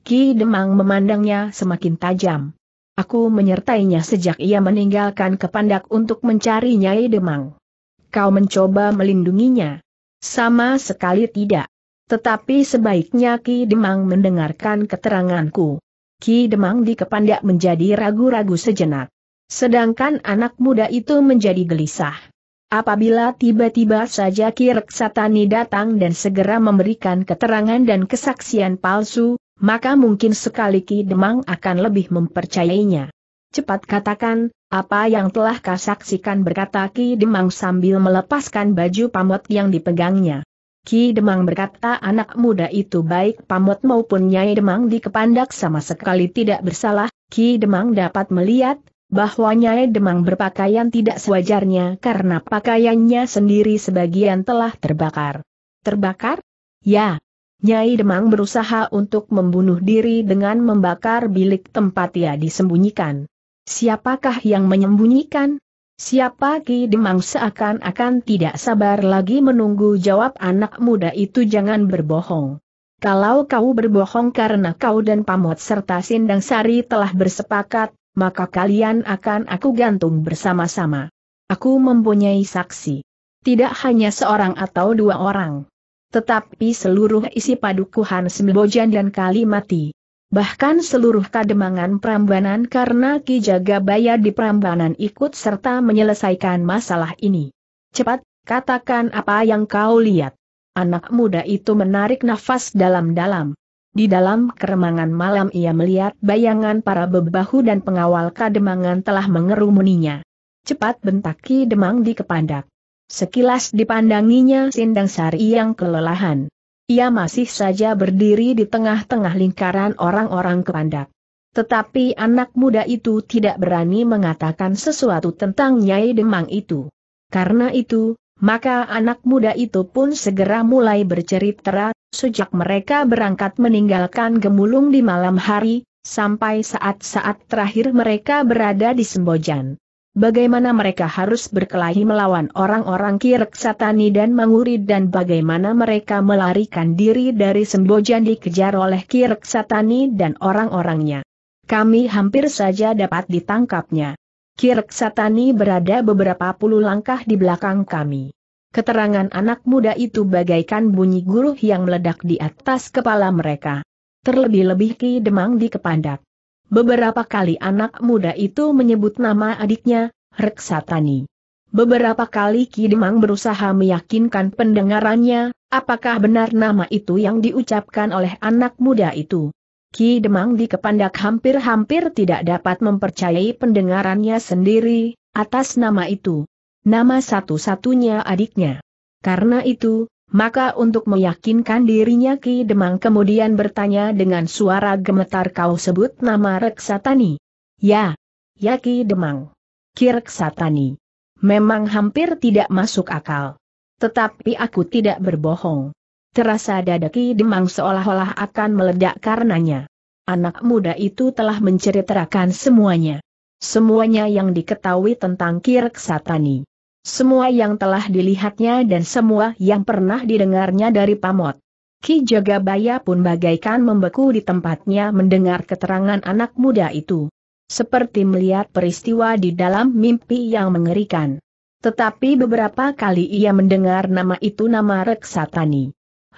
Ki Demang memandangnya semakin tajam. Aku menyertainya sejak ia meninggalkan kepandak untuk mencari Nyai Demang. Kau mencoba melindunginya? Sama sekali tidak. Tetapi sebaiknya Ki Demang mendengarkan keteranganku. Ki Demang di kepandak menjadi ragu-ragu sejenak. Sedangkan anak muda itu menjadi gelisah. Apabila tiba-tiba saja Ki datang dan segera memberikan keterangan dan kesaksian palsu, maka mungkin sekali Ki Demang akan lebih mempercayainya. Cepat katakan, apa yang telah kasaksikan berkata Ki Demang sambil melepaskan baju pamot yang dipegangnya. Ki Demang berkata anak muda itu baik pamot maupun Nyai Demang di kepandak sama sekali tidak bersalah, Ki Demang dapat melihat, bahwa Nyai Demang berpakaian tidak sewajarnya karena pakaiannya sendiri sebagian telah terbakar. Terbakar? Ya. Nyai Demang berusaha untuk membunuh diri dengan membakar bilik tempat ia disembunyikan. Siapakah yang menyembunyikan? Siapa Ki Demang seakan-akan tidak sabar lagi menunggu jawab anak muda itu jangan berbohong. Kalau kau berbohong karena kau dan Pamot serta Sindang Sari telah bersepakat maka kalian akan aku gantung bersama-sama. Aku mempunyai saksi. Tidak hanya seorang atau dua orang. Tetapi seluruh isi padukuhan Sembojan dan Kalimati. Bahkan seluruh kademangan Prambanan karena Ki Jagabaya di Prambanan ikut serta menyelesaikan masalah ini. Cepat, katakan apa yang kau lihat. Anak muda itu menarik nafas dalam-dalam. Di dalam keremangan malam ia melihat bayangan para bebahu dan pengawal kademangan telah mengerumuninya. Cepat bentaki demang di kepandak. Sekilas dipandanginya Sindang Sari yang kelelahan. Ia masih saja berdiri di tengah-tengah lingkaran orang-orang kepandak. Tetapi anak muda itu tidak berani mengatakan sesuatu tentang Nyai Demang itu. Karena itu, maka anak muda itu pun segera mulai bercerita, sejak mereka berangkat meninggalkan Gemulung di malam hari, sampai saat-saat terakhir mereka berada di Sembojan. Bagaimana mereka harus berkelahi melawan orang-orang kireksatani dan Mangurid dan bagaimana mereka melarikan diri dari Sembojan dikejar oleh kireksatani dan orang-orangnya. Kami hampir saja dapat ditangkapnya. Kirk Satani berada beberapa puluh langkah di belakang kami. Keterangan anak muda itu bagaikan bunyi guruh yang meledak di atas kepala mereka. Terlebih-lebih Ki Demang di kepandak. Beberapa kali anak muda itu menyebut nama adiknya, Reksatani. Beberapa kali Ki Demang berusaha meyakinkan pendengarannya, apakah benar nama itu yang diucapkan oleh anak muda itu. Ki Demang di Kepandak hampir-hampir tidak dapat mempercayai pendengarannya sendiri, atas nama itu. Nama satu-satunya adiknya. Karena itu, maka untuk meyakinkan dirinya Ki Demang kemudian bertanya dengan suara gemetar kau sebut nama Reksatani. Ya, ya Ki Demang. Ki Reksatani. Memang hampir tidak masuk akal. Tetapi aku tidak berbohong terasa dadaki demang seolah-olah akan meledak karenanya. Anak muda itu telah menceritakan semuanya. Semuanya yang diketahui tentang Kirk Satani. Semua yang telah dilihatnya dan semua yang pernah didengarnya dari Pamot. Ki Jagabaya pun bagaikan membeku di tempatnya mendengar keterangan anak muda itu. Seperti melihat peristiwa di dalam mimpi yang mengerikan. Tetapi beberapa kali ia mendengar nama itu nama Reksatani.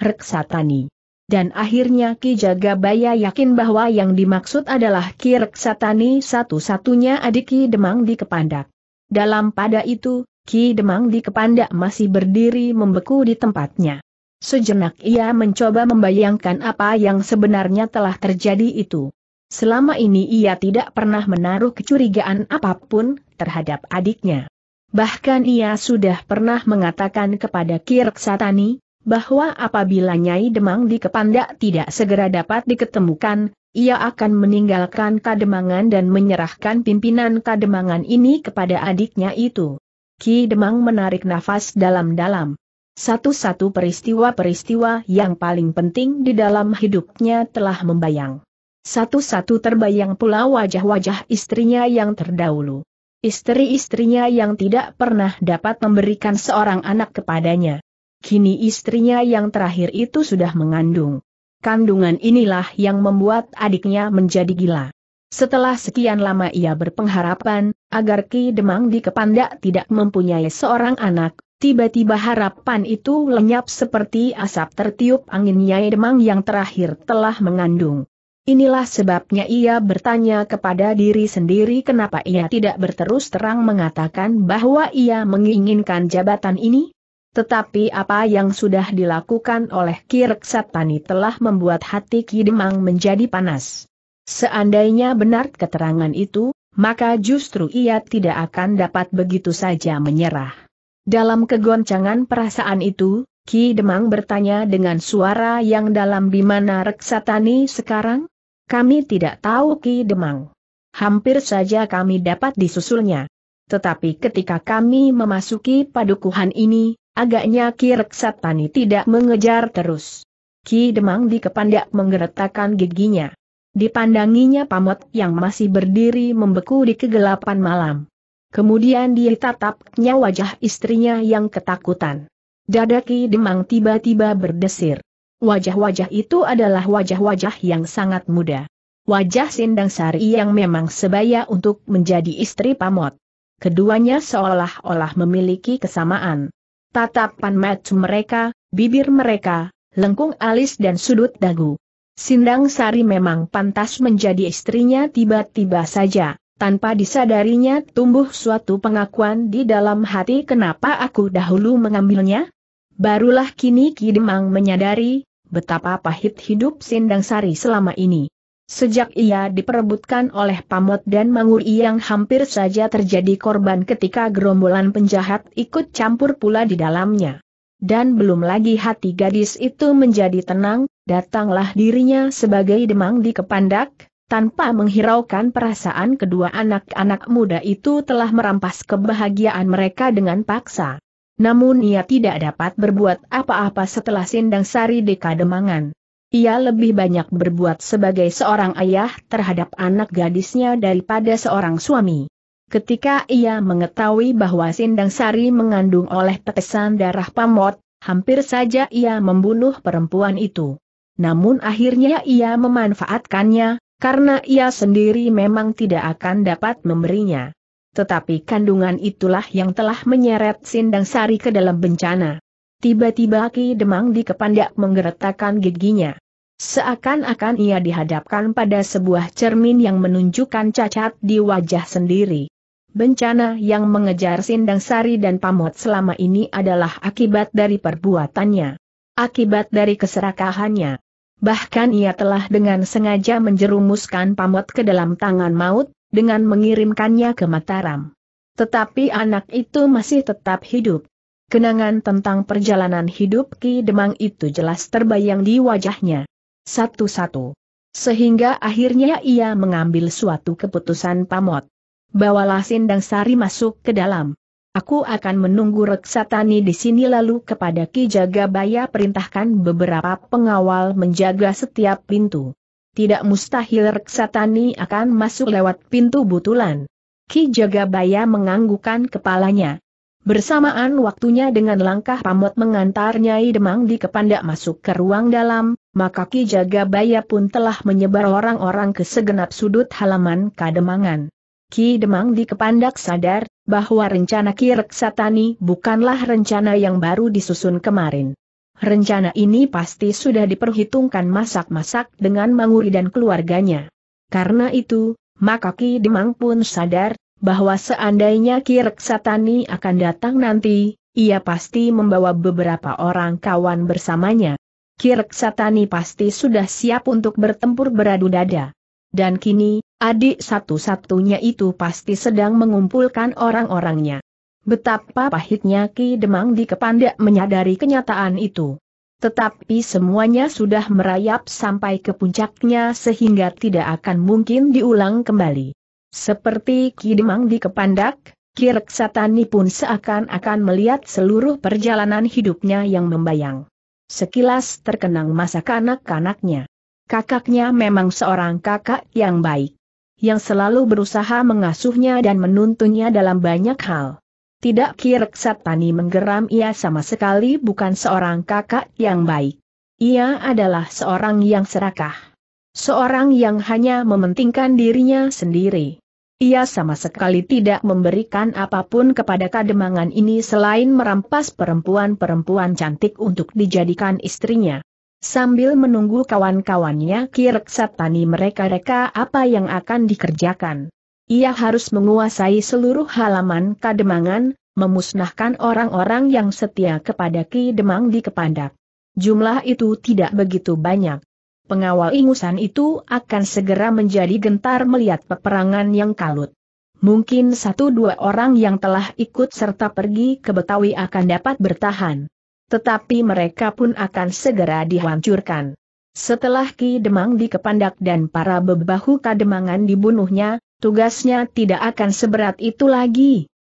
Reksatani. Dan akhirnya Ki Jagabaya yakin bahwa yang dimaksud adalah Ki Reksatani satu-satunya adik Ki Demang di Kepandak. Dalam pada itu, Ki Demang di Kepandak masih berdiri membeku di tempatnya. Sejenak ia mencoba membayangkan apa yang sebenarnya telah terjadi itu. Selama ini ia tidak pernah menaruh kecurigaan apapun terhadap adiknya. Bahkan ia sudah pernah mengatakan kepada Ki Kirksatani, bahwa apabila Nyai Demang di Kepandak tidak segera dapat diketemukan, ia akan meninggalkan Kademangan dan menyerahkan pimpinan Kademangan ini kepada adiknya itu. Ki Demang menarik nafas dalam-dalam. Satu-satu peristiwa-peristiwa yang paling penting di dalam hidupnya telah membayang. Satu-satu terbayang pula wajah-wajah istrinya yang terdahulu istri-istrinya yang tidak pernah dapat memberikan seorang anak kepadanya kini istrinya yang terakhir itu sudah mengandung. Kandungan inilah yang membuat adiknya menjadi gila. Setelah sekian lama ia berpengharapan, agar Ki Demang di Kepandak tidak mempunyai seorang anak, tiba-tiba harapan itu lenyap seperti asap tertiup angin Nyai Demang yang terakhir telah mengandung. Inilah sebabnya ia bertanya kepada diri sendiri kenapa ia tidak berterus terang mengatakan bahwa ia menginginkan jabatan ini, tetapi apa yang sudah dilakukan oleh Ki Reksatani telah membuat hati Ki Demang menjadi panas. Seandainya benar keterangan itu, maka justru ia tidak akan dapat begitu saja menyerah. Dalam kegoncangan perasaan itu, Ki Demang bertanya dengan suara yang dalam di mana Reksatani sekarang? Kami tidak tahu Ki Demang. Hampir saja kami dapat disusulnya. Tetapi ketika kami memasuki padukuhan ini, Agaknya Ki Reksapani tidak mengejar terus. Ki Demang di kepandak menggeretakkan giginya. Dipandanginya pamot yang masih berdiri membeku di kegelapan malam. Kemudian dia tatapnya wajah istrinya yang ketakutan. Dada Ki Demang tiba-tiba berdesir. Wajah-wajah itu adalah wajah-wajah yang sangat muda. Wajah Sindang Sari yang memang sebaya untuk menjadi istri pamot. Keduanya seolah-olah memiliki kesamaan tatapan mata mereka, bibir mereka, lengkung alis dan sudut dagu. Sindang Sari memang pantas menjadi istrinya tiba-tiba saja, tanpa disadarinya tumbuh suatu pengakuan di dalam hati kenapa aku dahulu mengambilnya? Barulah kini Kidemang menyadari, betapa pahit hidup Sindang Sari selama ini. Sejak ia diperebutkan oleh Pamot dan Mangur yang hampir saja terjadi korban ketika gerombolan penjahat ikut campur pula di dalamnya. Dan belum lagi hati gadis itu menjadi tenang, datanglah dirinya sebagai demang di kepandak, tanpa menghiraukan perasaan kedua anak-anak muda itu telah merampas kebahagiaan mereka dengan paksa. Namun ia tidak dapat berbuat apa-apa setelah sindang sari dekademangan. Ia lebih banyak berbuat sebagai seorang ayah terhadap anak gadisnya daripada seorang suami. Ketika ia mengetahui bahwa Sindang Sari mengandung oleh tetesan darah pamot, hampir saja ia membunuh perempuan itu. Namun akhirnya ia memanfaatkannya, karena ia sendiri memang tidak akan dapat memberinya. Tetapi kandungan itulah yang telah menyeret Sindang Sari ke dalam bencana. Tiba-tiba Ki Demang di Kepandak menggeretakkan giginya. Seakan-akan ia dihadapkan pada sebuah cermin yang menunjukkan cacat di wajah sendiri. Bencana yang mengejar Sindang Sari dan Pamot selama ini adalah akibat dari perbuatannya. Akibat dari keserakahannya. Bahkan ia telah dengan sengaja menjerumuskan Pamot ke dalam tangan maut, dengan mengirimkannya ke Mataram. Tetapi anak itu masih tetap hidup. Kenangan tentang perjalanan hidup Ki Demang itu jelas terbayang di wajahnya satu-satu. Sehingga akhirnya ia mengambil suatu keputusan pamot. Bawalah Sindang Sari masuk ke dalam. Aku akan menunggu Reksatani di sini lalu kepada Ki Jagabaya perintahkan beberapa pengawal menjaga setiap pintu. Tidak mustahil Reksatani akan masuk lewat pintu butulan. Ki Jagabaya menganggukan kepalanya. Bersamaan waktunya dengan langkah pamot mengantar Nyai Demang di kepandak masuk ke ruang dalam, maka Ki Jagabaya pun telah menyebar orang-orang ke segenap sudut halaman Kademangan. Ki Demang di Kepandak sadar, bahwa rencana Ki Reksatani bukanlah rencana yang baru disusun kemarin. Rencana ini pasti sudah diperhitungkan masak-masak dengan Manguri dan keluarganya. Karena itu, maka Ki Demang pun sadar, bahwa seandainya Ki Reksatani akan datang nanti, ia pasti membawa beberapa orang kawan bersamanya. Kirk Satani pasti sudah siap untuk bertempur beradu dada. Dan kini, adik satu-satunya itu pasti sedang mengumpulkan orang-orangnya. Betapa pahitnya Ki Demang di Kepandak menyadari kenyataan itu. Tetapi semuanya sudah merayap sampai ke puncaknya sehingga tidak akan mungkin diulang kembali. Seperti Ki Demang di Kepandak, Kirk Satani pun seakan-akan melihat seluruh perjalanan hidupnya yang membayang. Sekilas terkenang masa kanak-kanaknya. Kakaknya memang seorang kakak yang baik. Yang selalu berusaha mengasuhnya dan menuntunnya dalam banyak hal. Tidak kirek Satani menggeram ia sama sekali bukan seorang kakak yang baik. Ia adalah seorang yang serakah. Seorang yang hanya mementingkan dirinya sendiri. Ia sama sekali tidak memberikan apapun kepada kademangan ini selain merampas perempuan-perempuan cantik untuk dijadikan istrinya. Sambil menunggu kawan-kawannya kireksa tani mereka-reka apa yang akan dikerjakan. Ia harus menguasai seluruh halaman kademangan, memusnahkan orang-orang yang setia kepada Ki Demang di Kepandak. Jumlah itu tidak begitu banyak pengawal ingusan itu akan segera menjadi gentar melihat peperangan yang kalut. Mungkin satu dua orang yang telah ikut serta pergi ke Betawi akan dapat bertahan. Tetapi mereka pun akan segera dihancurkan. Setelah Ki Demang dikepandak dan para bebahu kademangan dibunuhnya, tugasnya tidak akan seberat itu lagi.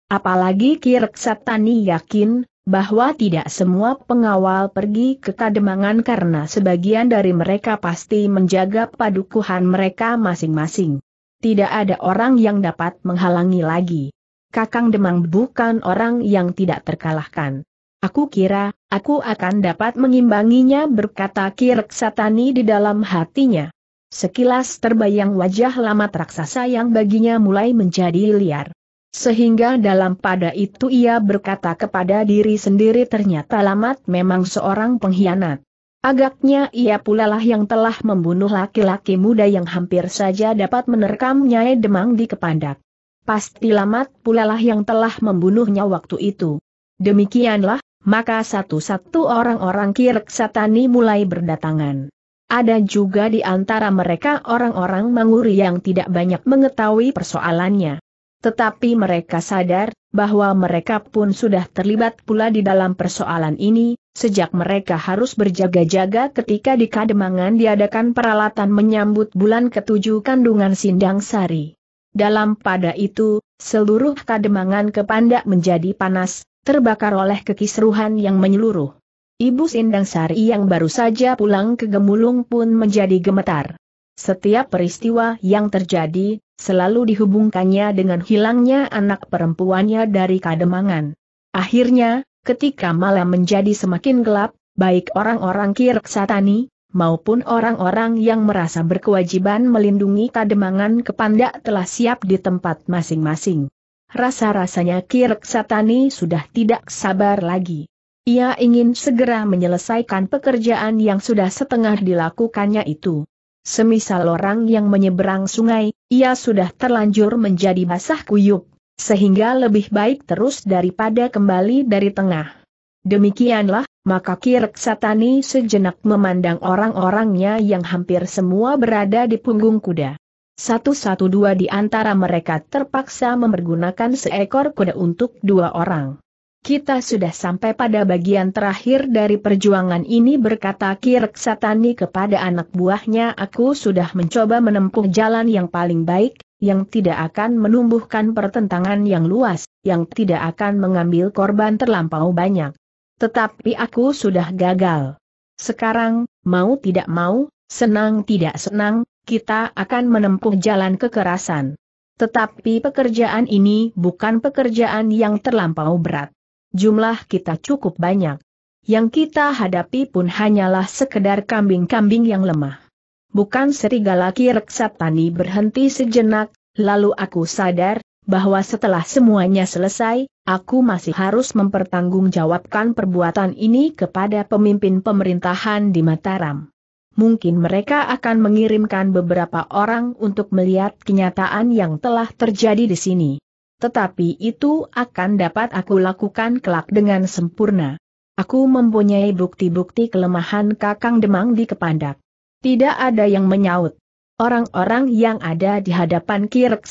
Apalagi Ki Reksatani yakin, bahwa tidak semua pengawal pergi ke Kademangan karena sebagian dari mereka pasti menjaga padukuhan mereka masing-masing. Tidak ada orang yang dapat menghalangi lagi. Kakang Demang bukan orang yang tidak terkalahkan. Aku kira, aku akan dapat mengimbanginya berkata Kirk Satani di dalam hatinya. Sekilas terbayang wajah lamat raksasa yang baginya mulai menjadi liar. Sehingga dalam pada itu ia berkata kepada diri sendiri ternyata Lamat memang seorang pengkhianat. Agaknya ia pula lah yang telah membunuh laki-laki muda yang hampir saja dapat menerkam Nyai Demang di Kepandak. Pasti Lamat pula lah yang telah membunuhnya waktu itu. Demikianlah, maka satu-satu orang-orang kirek satani mulai berdatangan. Ada juga di antara mereka orang-orang manguri yang tidak banyak mengetahui persoalannya. Tetapi mereka sadar bahwa mereka pun sudah terlibat pula di dalam persoalan ini, sejak mereka harus berjaga-jaga ketika di Kademangan diadakan peralatan menyambut bulan ketujuh kandungan Sindang Sari. Dalam pada itu, seluruh Kademangan kepandak menjadi panas, terbakar oleh kekisruhan yang menyeluruh. Ibu Sindang Sari yang baru saja pulang ke Gemulung pun menjadi gemetar. Setiap peristiwa yang terjadi, Selalu dihubungkannya dengan hilangnya anak perempuannya dari kademangan. Akhirnya, ketika malam menjadi semakin gelap, baik orang-orang satani maupun orang-orang yang merasa berkewajiban melindungi kademangan kepanda telah siap di tempat masing-masing. Rasa-rasanya satani sudah tidak sabar lagi. Ia ingin segera menyelesaikan pekerjaan yang sudah setengah dilakukannya itu. Semisal orang yang menyeberang sungai, ia sudah terlanjur menjadi basah kuyup, sehingga lebih baik terus daripada kembali dari tengah. Demikianlah, maka Kirk Satani sejenak memandang orang-orangnya yang hampir semua berada di punggung kuda. Satu-satu dua di antara mereka terpaksa mempergunakan seekor kuda untuk dua orang. Kita sudah sampai pada bagian terakhir dari perjuangan ini berkata Kireksatani kepada anak buahnya aku sudah mencoba menempuh jalan yang paling baik, yang tidak akan menumbuhkan pertentangan yang luas, yang tidak akan mengambil korban terlampau banyak. Tetapi aku sudah gagal. Sekarang, mau tidak mau, senang tidak senang, kita akan menempuh jalan kekerasan. Tetapi pekerjaan ini bukan pekerjaan yang terlampau berat jumlah kita cukup banyak. Yang kita hadapi pun hanyalah sekedar kambing-kambing yang lemah. Bukan serigala kirek tani. berhenti sejenak, lalu aku sadar, bahwa setelah semuanya selesai, aku masih harus mempertanggungjawabkan perbuatan ini kepada pemimpin pemerintahan di Mataram. Mungkin mereka akan mengirimkan beberapa orang untuk melihat kenyataan yang telah terjadi di sini tetapi itu akan dapat aku lakukan kelak dengan sempurna. Aku mempunyai bukti-bukti kelemahan Kakang Demang di Kepandak. Tidak ada yang menyaut. Orang-orang yang ada di hadapan Kirk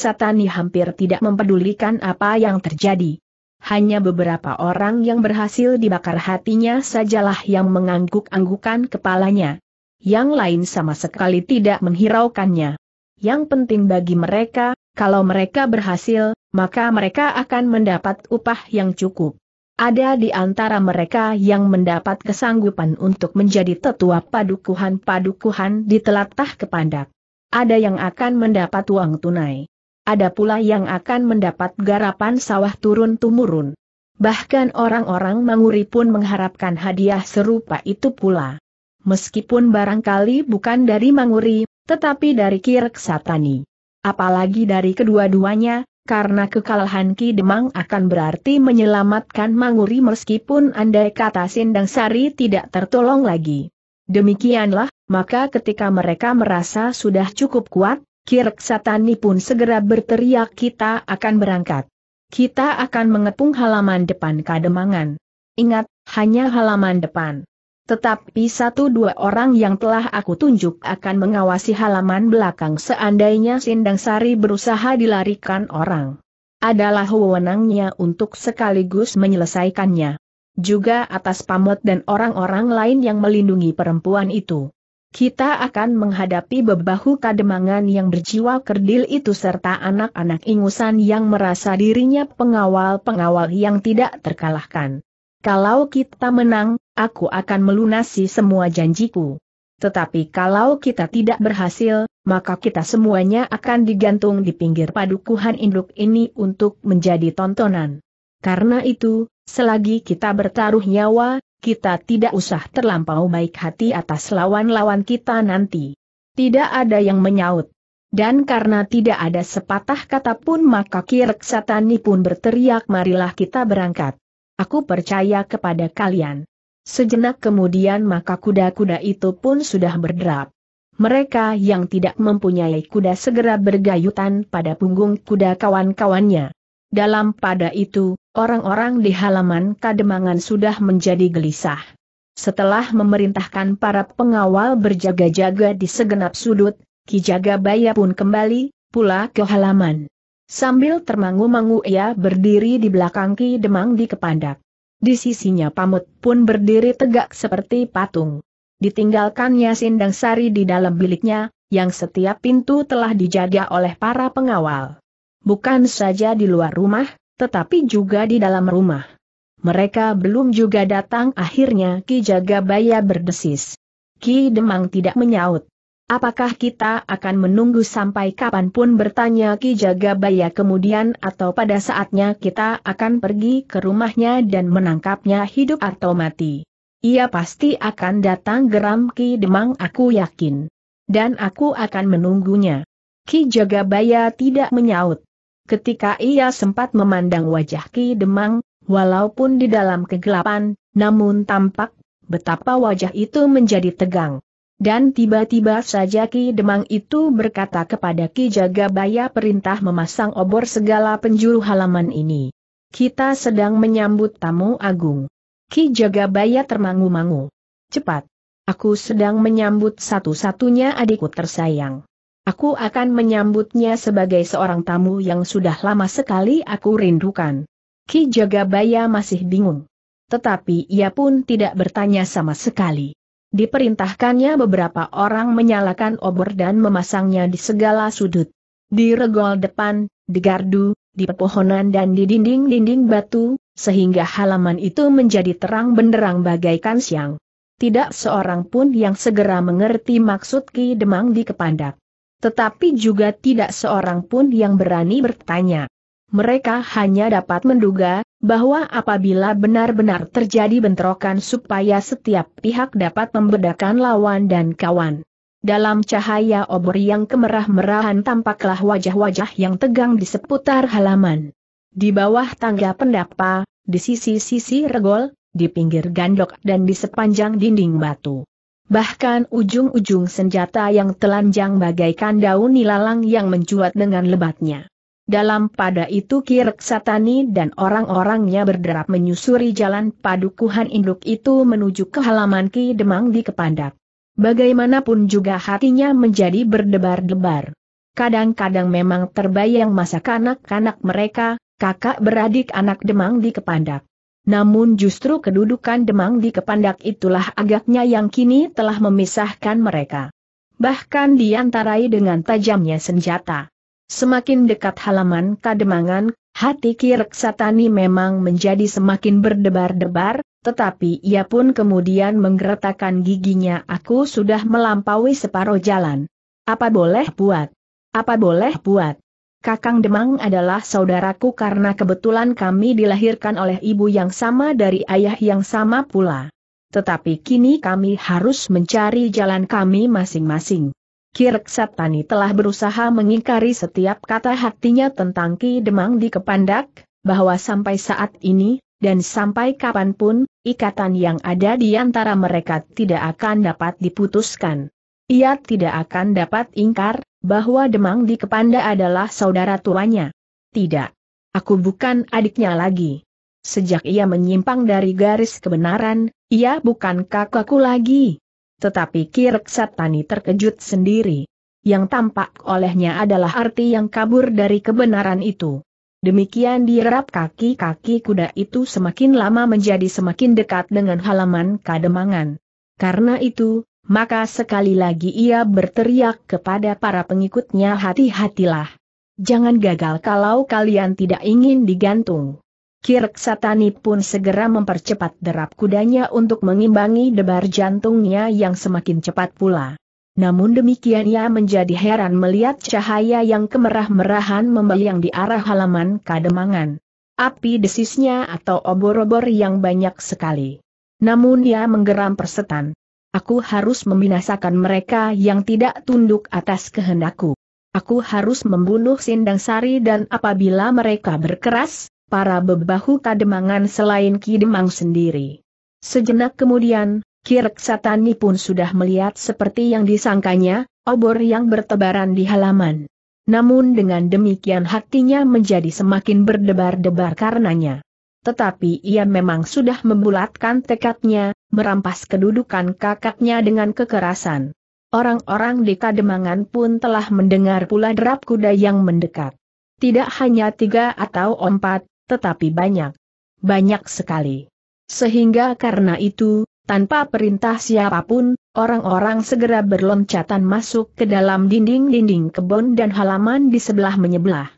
hampir tidak mempedulikan apa yang terjadi. Hanya beberapa orang yang berhasil dibakar hatinya sajalah yang mengangguk-anggukan kepalanya. Yang lain sama sekali tidak menghiraukannya. Yang penting bagi mereka, kalau mereka berhasil, maka mereka akan mendapat upah yang cukup. Ada di antara mereka yang mendapat kesanggupan untuk menjadi tetua padukuhan-padukuhan di telatah kepandak. Ada yang akan mendapat uang tunai. Ada pula yang akan mendapat garapan sawah turun-tumurun. Bahkan orang-orang Manguri pun mengharapkan hadiah serupa itu pula. Meskipun barangkali bukan dari Manguri, tetapi dari Kirksatani. Apalagi dari kedua-duanya, karena kekalahan Ki Demang akan berarti menyelamatkan Manguri meskipun andai kata Sindang Sari tidak tertolong lagi. Demikianlah, maka ketika mereka merasa sudah cukup kuat, Kirk Satani pun segera berteriak kita akan berangkat. Kita akan mengepung halaman depan kademangan. Ingat, hanya halaman depan. Tetapi satu dua orang yang telah aku tunjuk akan mengawasi halaman belakang seandainya Sindang Sari berusaha dilarikan orang. Adalah wewenangnya untuk sekaligus menyelesaikannya. Juga atas pamot dan orang-orang lain yang melindungi perempuan itu. Kita akan menghadapi bebahu kademangan yang berjiwa kerdil itu serta anak-anak ingusan yang merasa dirinya pengawal-pengawal yang tidak terkalahkan. Kalau kita menang, aku akan melunasi semua janjiku. Tetapi kalau kita tidak berhasil, maka kita semuanya akan digantung di pinggir padukuhan induk ini untuk menjadi tontonan. Karena itu, selagi kita bertaruh nyawa, kita tidak usah terlampau baik hati atas lawan-lawan kita nanti. Tidak ada yang menyaut. Dan karena tidak ada sepatah kata pun maka Kireksatani pun berteriak marilah kita berangkat. Aku percaya kepada kalian. Sejenak kemudian maka kuda-kuda itu pun sudah berderap. Mereka yang tidak mempunyai kuda segera bergayutan pada punggung kuda kawan-kawannya. Dalam pada itu, orang-orang di halaman kademangan sudah menjadi gelisah. Setelah memerintahkan para pengawal berjaga-jaga di segenap sudut, Ki Baya pun kembali, pula ke halaman. Sambil termangu-mangu ia berdiri di belakang Ki Demang di Kepandak. Di sisinya pamut pun berdiri tegak seperti patung. Ditinggalkannya Sindang Sari di dalam biliknya, yang setiap pintu telah dijaga oleh para pengawal. Bukan saja di luar rumah, tetapi juga di dalam rumah. Mereka belum juga datang akhirnya Ki Jagabaya berdesis. Ki Demang tidak menyaut. Apakah kita akan menunggu sampai kapanpun bertanya Ki Jagabaya kemudian atau pada saatnya kita akan pergi ke rumahnya dan menangkapnya hidup atau mati? Ia pasti akan datang geram Ki Demang aku yakin. Dan aku akan menunggunya. Ki Jagabaya tidak menyaut. Ketika ia sempat memandang wajah Ki Demang, walaupun di dalam kegelapan, namun tampak betapa wajah itu menjadi tegang. Dan tiba-tiba saja Ki Demang itu berkata kepada Ki Jagabaya perintah memasang obor segala penjuru halaman ini. Kita sedang menyambut tamu agung. Ki Jagabaya termangu-mangu. Cepat. Aku sedang menyambut satu-satunya adikku tersayang. Aku akan menyambutnya sebagai seorang tamu yang sudah lama sekali aku rindukan. Ki Jagabaya masih bingung. Tetapi ia pun tidak bertanya sama sekali. Diperintahkannya beberapa orang menyalakan obor dan memasangnya di segala sudut. Di regol depan, di gardu, di pepohonan dan di dinding-dinding batu, sehingga halaman itu menjadi terang benderang bagaikan siang. Tidak seorang pun yang segera mengerti maksud Ki Demang di Kepandak. Tetapi juga tidak seorang pun yang berani bertanya mereka hanya dapat menduga, bahwa apabila benar-benar terjadi bentrokan supaya setiap pihak dapat membedakan lawan dan kawan. Dalam cahaya obor yang kemerah-merahan tampaklah wajah-wajah yang tegang di seputar halaman. Di bawah tangga pendapa, di sisi-sisi regol, di pinggir gandok dan di sepanjang dinding batu. Bahkan ujung-ujung senjata yang telanjang bagaikan daun nilalang yang mencuat dengan lebatnya. Dalam pada itu Kirk Satani dan orang-orangnya berderap menyusuri jalan padukuhan induk itu menuju ke halaman Ki Demang di Kepandak. Bagaimanapun juga hatinya menjadi berdebar-debar. Kadang-kadang memang terbayang masa kanak-kanak mereka, kakak beradik anak Demang di Kepandak. Namun justru kedudukan Demang di Kepandak itulah agaknya yang kini telah memisahkan mereka. Bahkan diantarai dengan tajamnya senjata. Semakin dekat halaman Kademangan, hati Kirek memang menjadi semakin berdebar-debar, tetapi ia pun kemudian menggeretakkan giginya aku sudah melampaui separuh jalan. Apa boleh buat? Apa boleh buat? Kakang Demang adalah saudaraku karena kebetulan kami dilahirkan oleh ibu yang sama dari ayah yang sama pula. Tetapi kini kami harus mencari jalan kami masing-masing. Kirk Satani telah berusaha mengingkari setiap kata hatinya tentang Ki Demang di Kepandak, bahwa sampai saat ini, dan sampai kapanpun, ikatan yang ada di antara mereka tidak akan dapat diputuskan. Ia tidak akan dapat ingkar, bahwa Demang di Kepanda adalah saudara tuanya. Tidak. Aku bukan adiknya lagi. Sejak ia menyimpang dari garis kebenaran, ia bukan kakakku lagi. Tetapi Kirk Satani terkejut sendiri. Yang tampak olehnya adalah arti yang kabur dari kebenaran itu. Demikian dirap kaki-kaki kuda itu semakin lama menjadi semakin dekat dengan halaman kademangan. Karena itu, maka sekali lagi ia berteriak kepada para pengikutnya hati-hatilah. Jangan gagal kalau kalian tidak ingin digantung. Kirk Satani pun segera mempercepat derap kudanya untuk mengimbangi debar jantungnya yang semakin cepat pula. Namun demikian ia menjadi heran melihat cahaya yang kemerah-merahan membayang di arah halaman kademangan. Api desisnya atau obor-obor yang banyak sekali. Namun ia menggeram persetan. Aku harus membinasakan mereka yang tidak tunduk atas kehendakku. Aku harus membunuh Sindang Sari dan apabila mereka berkeras, para bebahu kademangan selain Ki Demang sendiri. Sejenak kemudian, Kireksatani pun sudah melihat seperti yang disangkanya, obor yang bertebaran di halaman. Namun dengan demikian hatinya menjadi semakin berdebar-debar karenanya. Tetapi ia memang sudah membulatkan tekadnya, merampas kedudukan kakaknya dengan kekerasan. Orang-orang di Kademangan pun telah mendengar pula derap kuda yang mendekat. Tidak hanya tiga atau empat, tetapi banyak. Banyak sekali. Sehingga karena itu, tanpa perintah siapapun, orang-orang segera berloncatan masuk ke dalam dinding-dinding kebun dan halaman di sebelah menyebelah.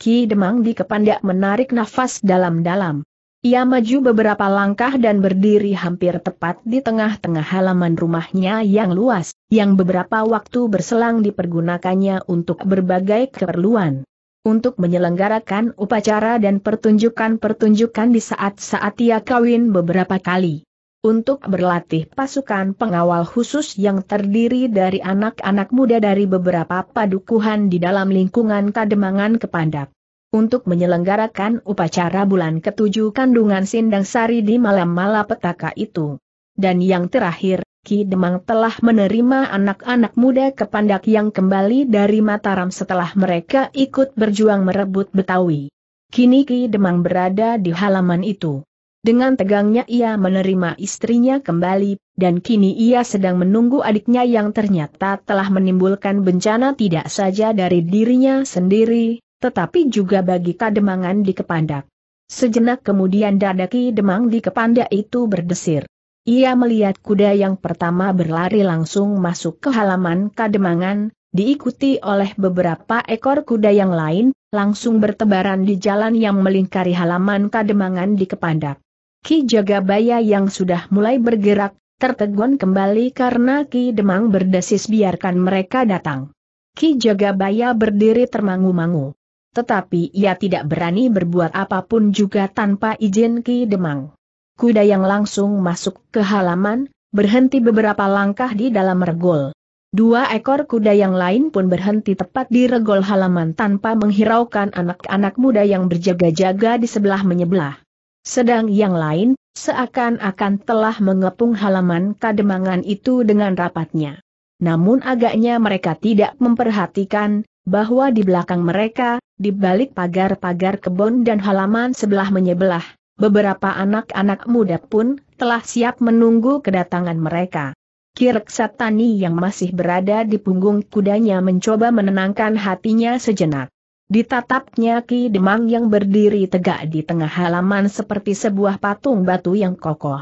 Ki Demang di kepandak menarik nafas dalam-dalam. Ia maju beberapa langkah dan berdiri hampir tepat di tengah-tengah halaman rumahnya yang luas, yang beberapa waktu berselang dipergunakannya untuk berbagai keperluan untuk menyelenggarakan upacara dan pertunjukan-pertunjukan di saat-saat ia kawin beberapa kali. Untuk berlatih pasukan pengawal khusus yang terdiri dari anak-anak muda dari beberapa padukuhan di dalam lingkungan Kademangan Kepandak. Untuk menyelenggarakan upacara bulan ketujuh kandungan Sindang Sari di malam malapetaka itu. Dan yang terakhir, Ki Demang telah menerima anak-anak muda kepandak yang kembali dari Mataram setelah mereka ikut berjuang merebut Betawi. Kini Ki Demang berada di halaman itu. Dengan tegangnya ia menerima istrinya kembali, dan kini ia sedang menunggu adiknya yang ternyata telah menimbulkan bencana tidak saja dari dirinya sendiri, tetapi juga bagi kademangan di Kepandak. Sejenak kemudian dadaki Demang di Kepandak itu berdesir. Ia melihat kuda yang pertama berlari langsung masuk ke halaman kademangan, diikuti oleh beberapa ekor kuda yang lain, langsung bertebaran di jalan yang melingkari halaman kademangan di Kepandak. Ki Jagabaya yang sudah mulai bergerak, tertegun kembali karena Ki Demang berdesis biarkan mereka datang. Ki Jagabaya berdiri termangu-mangu. Tetapi ia tidak berani berbuat apapun juga tanpa izin Ki Demang kuda yang langsung masuk ke halaman, berhenti beberapa langkah di dalam regol. Dua ekor kuda yang lain pun berhenti tepat di regol halaman tanpa menghiraukan anak-anak muda yang berjaga-jaga di sebelah menyebelah. Sedang yang lain, seakan-akan telah mengepung halaman kademangan itu dengan rapatnya. Namun agaknya mereka tidak memperhatikan, bahwa di belakang mereka, di balik pagar-pagar kebun dan halaman sebelah menyebelah, Beberapa anak-anak muda pun telah siap menunggu kedatangan mereka. Kirek Satani yang masih berada di punggung kudanya mencoba menenangkan hatinya sejenak. Ditatapnya Ki Demang yang berdiri tegak di tengah halaman seperti sebuah patung batu yang kokoh.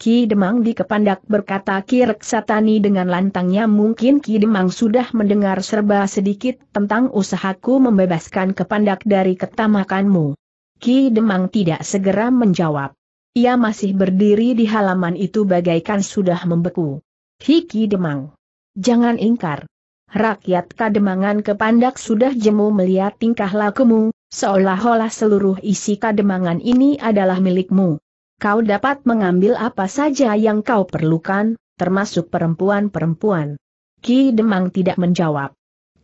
Ki Demang dikepandak berkata Ki Reksatani dengan lantangnya mungkin Ki Demang sudah mendengar serba sedikit tentang usahaku membebaskan kepandak dari ketamakanmu. Ki Demang tidak segera menjawab. Ia masih berdiri di halaman itu bagaikan sudah membeku. Hiki Demang. Jangan ingkar. Rakyat Kademangan kepandak sudah jemu melihat tingkah lakumu, seolah-olah seluruh isi Kademangan ini adalah milikmu. Kau dapat mengambil apa saja yang kau perlukan, termasuk perempuan-perempuan. Ki Demang tidak menjawab.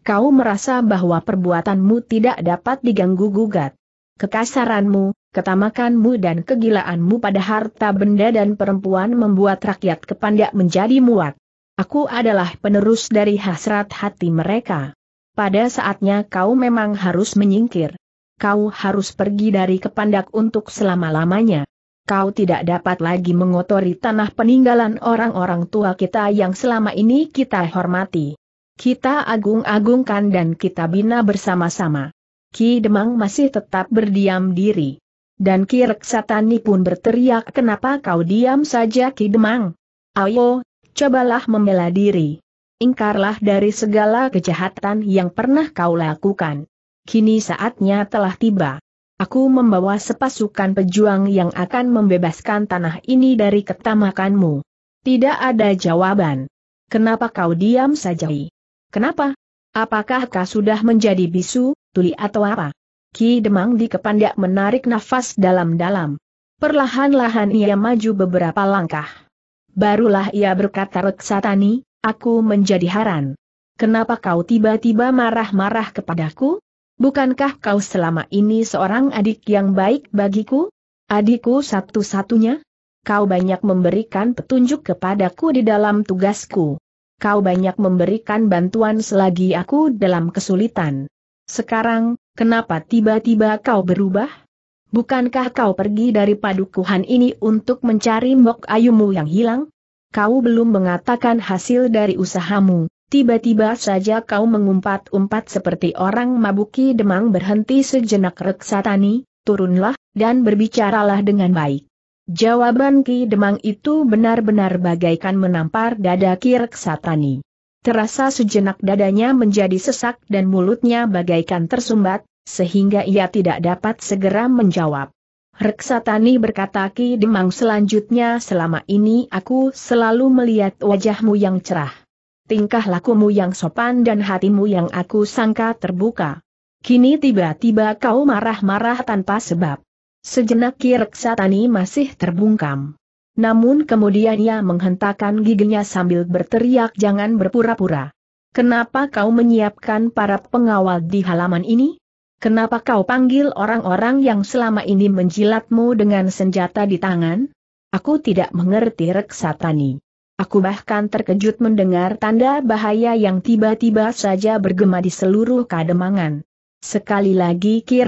Kau merasa bahwa perbuatanmu tidak dapat diganggu-gugat kekasaranmu, ketamakanmu dan kegilaanmu pada harta benda dan perempuan membuat rakyat kepandak menjadi muat. Aku adalah penerus dari hasrat hati mereka. Pada saatnya kau memang harus menyingkir. Kau harus pergi dari kepandak untuk selama-lamanya. Kau tidak dapat lagi mengotori tanah peninggalan orang-orang tua kita yang selama ini kita hormati. Kita agung-agungkan dan kita bina bersama-sama. Ki Demang masih tetap berdiam diri. Dan Ki Reksatani pun berteriak kenapa kau diam saja Ki Demang? Ayo, cobalah membela diri. Ingkarlah dari segala kejahatan yang pernah kau lakukan. Kini saatnya telah tiba. Aku membawa sepasukan pejuang yang akan membebaskan tanah ini dari ketamakanmu. Tidak ada jawaban. Kenapa kau diam saja? Kenapa? Apakah kau sudah menjadi bisu, tuli atau apa? Ki Demang di kepandak menarik nafas dalam-dalam. Perlahan-lahan ia maju beberapa langkah. Barulah ia berkata Reksatani, aku menjadi haran. Kenapa kau tiba-tiba marah-marah kepadaku? Bukankah kau selama ini seorang adik yang baik bagiku? Adikku satu-satunya? Kau banyak memberikan petunjuk kepadaku di dalam tugasku kau banyak memberikan bantuan selagi aku dalam kesulitan. Sekarang, kenapa tiba-tiba kau berubah? Bukankah kau pergi dari padukuhan ini untuk mencari Mok Ayumu yang hilang? Kau belum mengatakan hasil dari usahamu, tiba-tiba saja kau mengumpat-umpat seperti orang mabuki demang berhenti sejenak reksatani, turunlah, dan berbicaralah dengan baik. Jawaban Ki Demang itu benar-benar bagaikan menampar dada Ki Reksatani. Terasa sejenak dadanya menjadi sesak dan mulutnya bagaikan tersumbat, sehingga ia tidak dapat segera menjawab. Reksatani berkata Ki Demang selanjutnya selama ini aku selalu melihat wajahmu yang cerah. Tingkah lakumu yang sopan dan hatimu yang aku sangka terbuka. Kini tiba-tiba kau marah-marah tanpa sebab. Sejenak Kirk masih terbungkam. Namun kemudian ia menghentakkan giginya sambil berteriak jangan berpura-pura. Kenapa kau menyiapkan para pengawal di halaman ini? Kenapa kau panggil orang-orang yang selama ini menjilatmu dengan senjata di tangan? Aku tidak mengerti Reksatani. Aku bahkan terkejut mendengar tanda bahaya yang tiba-tiba saja bergema di seluruh kademangan. Sekali lagi Ki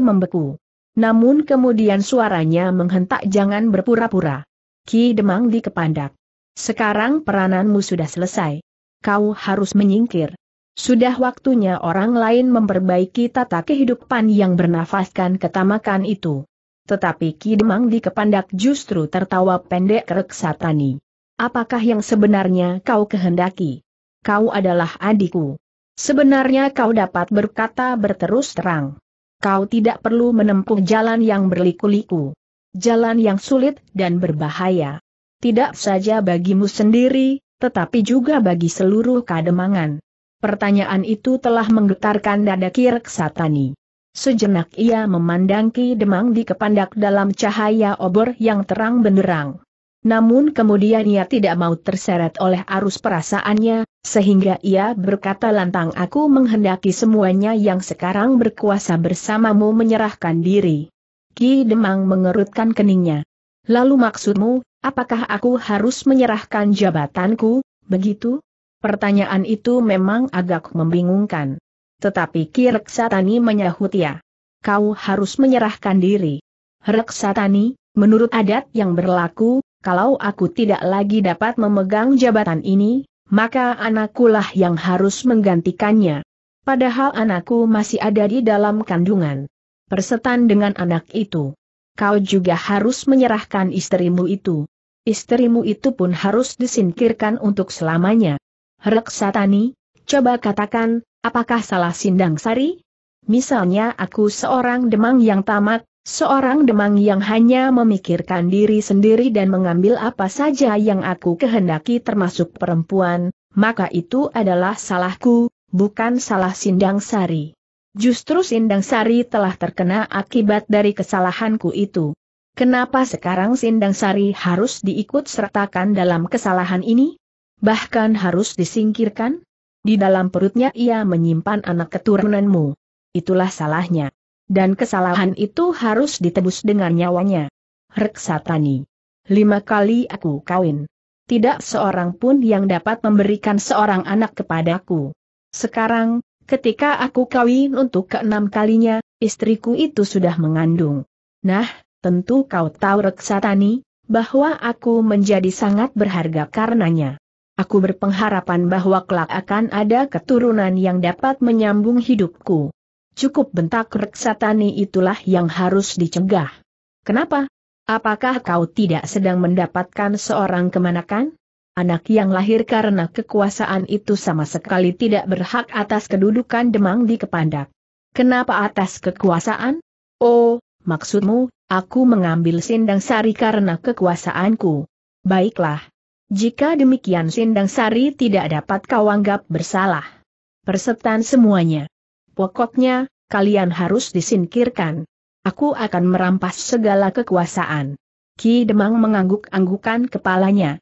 membeku. Namun kemudian suaranya menghentak jangan berpura-pura. Ki Demang dikepandak. Sekarang perananmu sudah selesai. Kau harus menyingkir. Sudah waktunya orang lain memperbaiki tata kehidupan yang bernafaskan ketamakan itu. Tetapi Ki Demang dikepandak justru tertawa pendek reksatani. Apakah yang sebenarnya kau kehendaki? Kau adalah adikku. Sebenarnya kau dapat berkata berterus terang kau tidak perlu menempuh jalan yang berliku-liku. Jalan yang sulit dan berbahaya. Tidak saja bagimu sendiri, tetapi juga bagi seluruh kademangan. Pertanyaan itu telah menggetarkan dada Kirk Satani. Sejenak ia memandang Ki Demang di kepandak dalam cahaya obor yang terang benderang. Namun kemudian ia tidak mau terseret oleh arus perasaannya, sehingga ia berkata lantang aku menghendaki semuanya yang sekarang berkuasa bersamamu menyerahkan diri. Ki Demang mengerutkan keningnya. Lalu maksudmu, apakah aku harus menyerahkan jabatanku, begitu? Pertanyaan itu memang agak membingungkan. Tetapi Ki Reksatani menyahut ya. Kau harus menyerahkan diri. Reksatani, menurut adat yang berlaku, kalau aku tidak lagi dapat memegang jabatan ini, maka anakkulah yang harus menggantikannya. Padahal anakku masih ada di dalam kandungan. Persetan dengan anak itu. Kau juga harus menyerahkan istrimu itu. Istrimu itu pun harus disingkirkan untuk selamanya. Reksatani, coba katakan, apakah salah Sindang Sari? Misalnya aku seorang demang yang tamat, Seorang demang yang hanya memikirkan diri sendiri dan mengambil apa saja yang aku kehendaki termasuk perempuan, maka itu adalah salahku, bukan salah Sindang Sari. Justru Sindang Sari telah terkena akibat dari kesalahanku itu. Kenapa sekarang Sindang Sari harus diikut sertakan dalam kesalahan ini? Bahkan harus disingkirkan? Di dalam perutnya ia menyimpan anak keturunanmu. Itulah salahnya. Dan kesalahan itu harus ditebus dengan nyawanya. Reksatani. Lima kali aku kawin. Tidak seorang pun yang dapat memberikan seorang anak kepadaku. Sekarang, ketika aku kawin untuk keenam kalinya, istriku itu sudah mengandung. Nah, tentu kau tahu Reksatani, bahwa aku menjadi sangat berharga karenanya. Aku berpengharapan bahwa kelak akan ada keturunan yang dapat menyambung hidupku. Cukup bentak Reksatani itulah yang harus dicegah. Kenapa? Apakah kau tidak sedang mendapatkan seorang kemanakan? Anak yang lahir karena kekuasaan itu sama sekali tidak berhak atas kedudukan Demang di Kepandak. Kenapa atas kekuasaan? Oh, maksudmu, aku mengambil Sindang Sari karena kekuasaanku. Baiklah. Jika demikian Sindang Sari tidak dapat kau anggap bersalah. Persetan semuanya. Pokoknya, kalian harus disingkirkan. Aku akan merampas segala kekuasaan. Ki Demang mengangguk-anggukan kepalanya.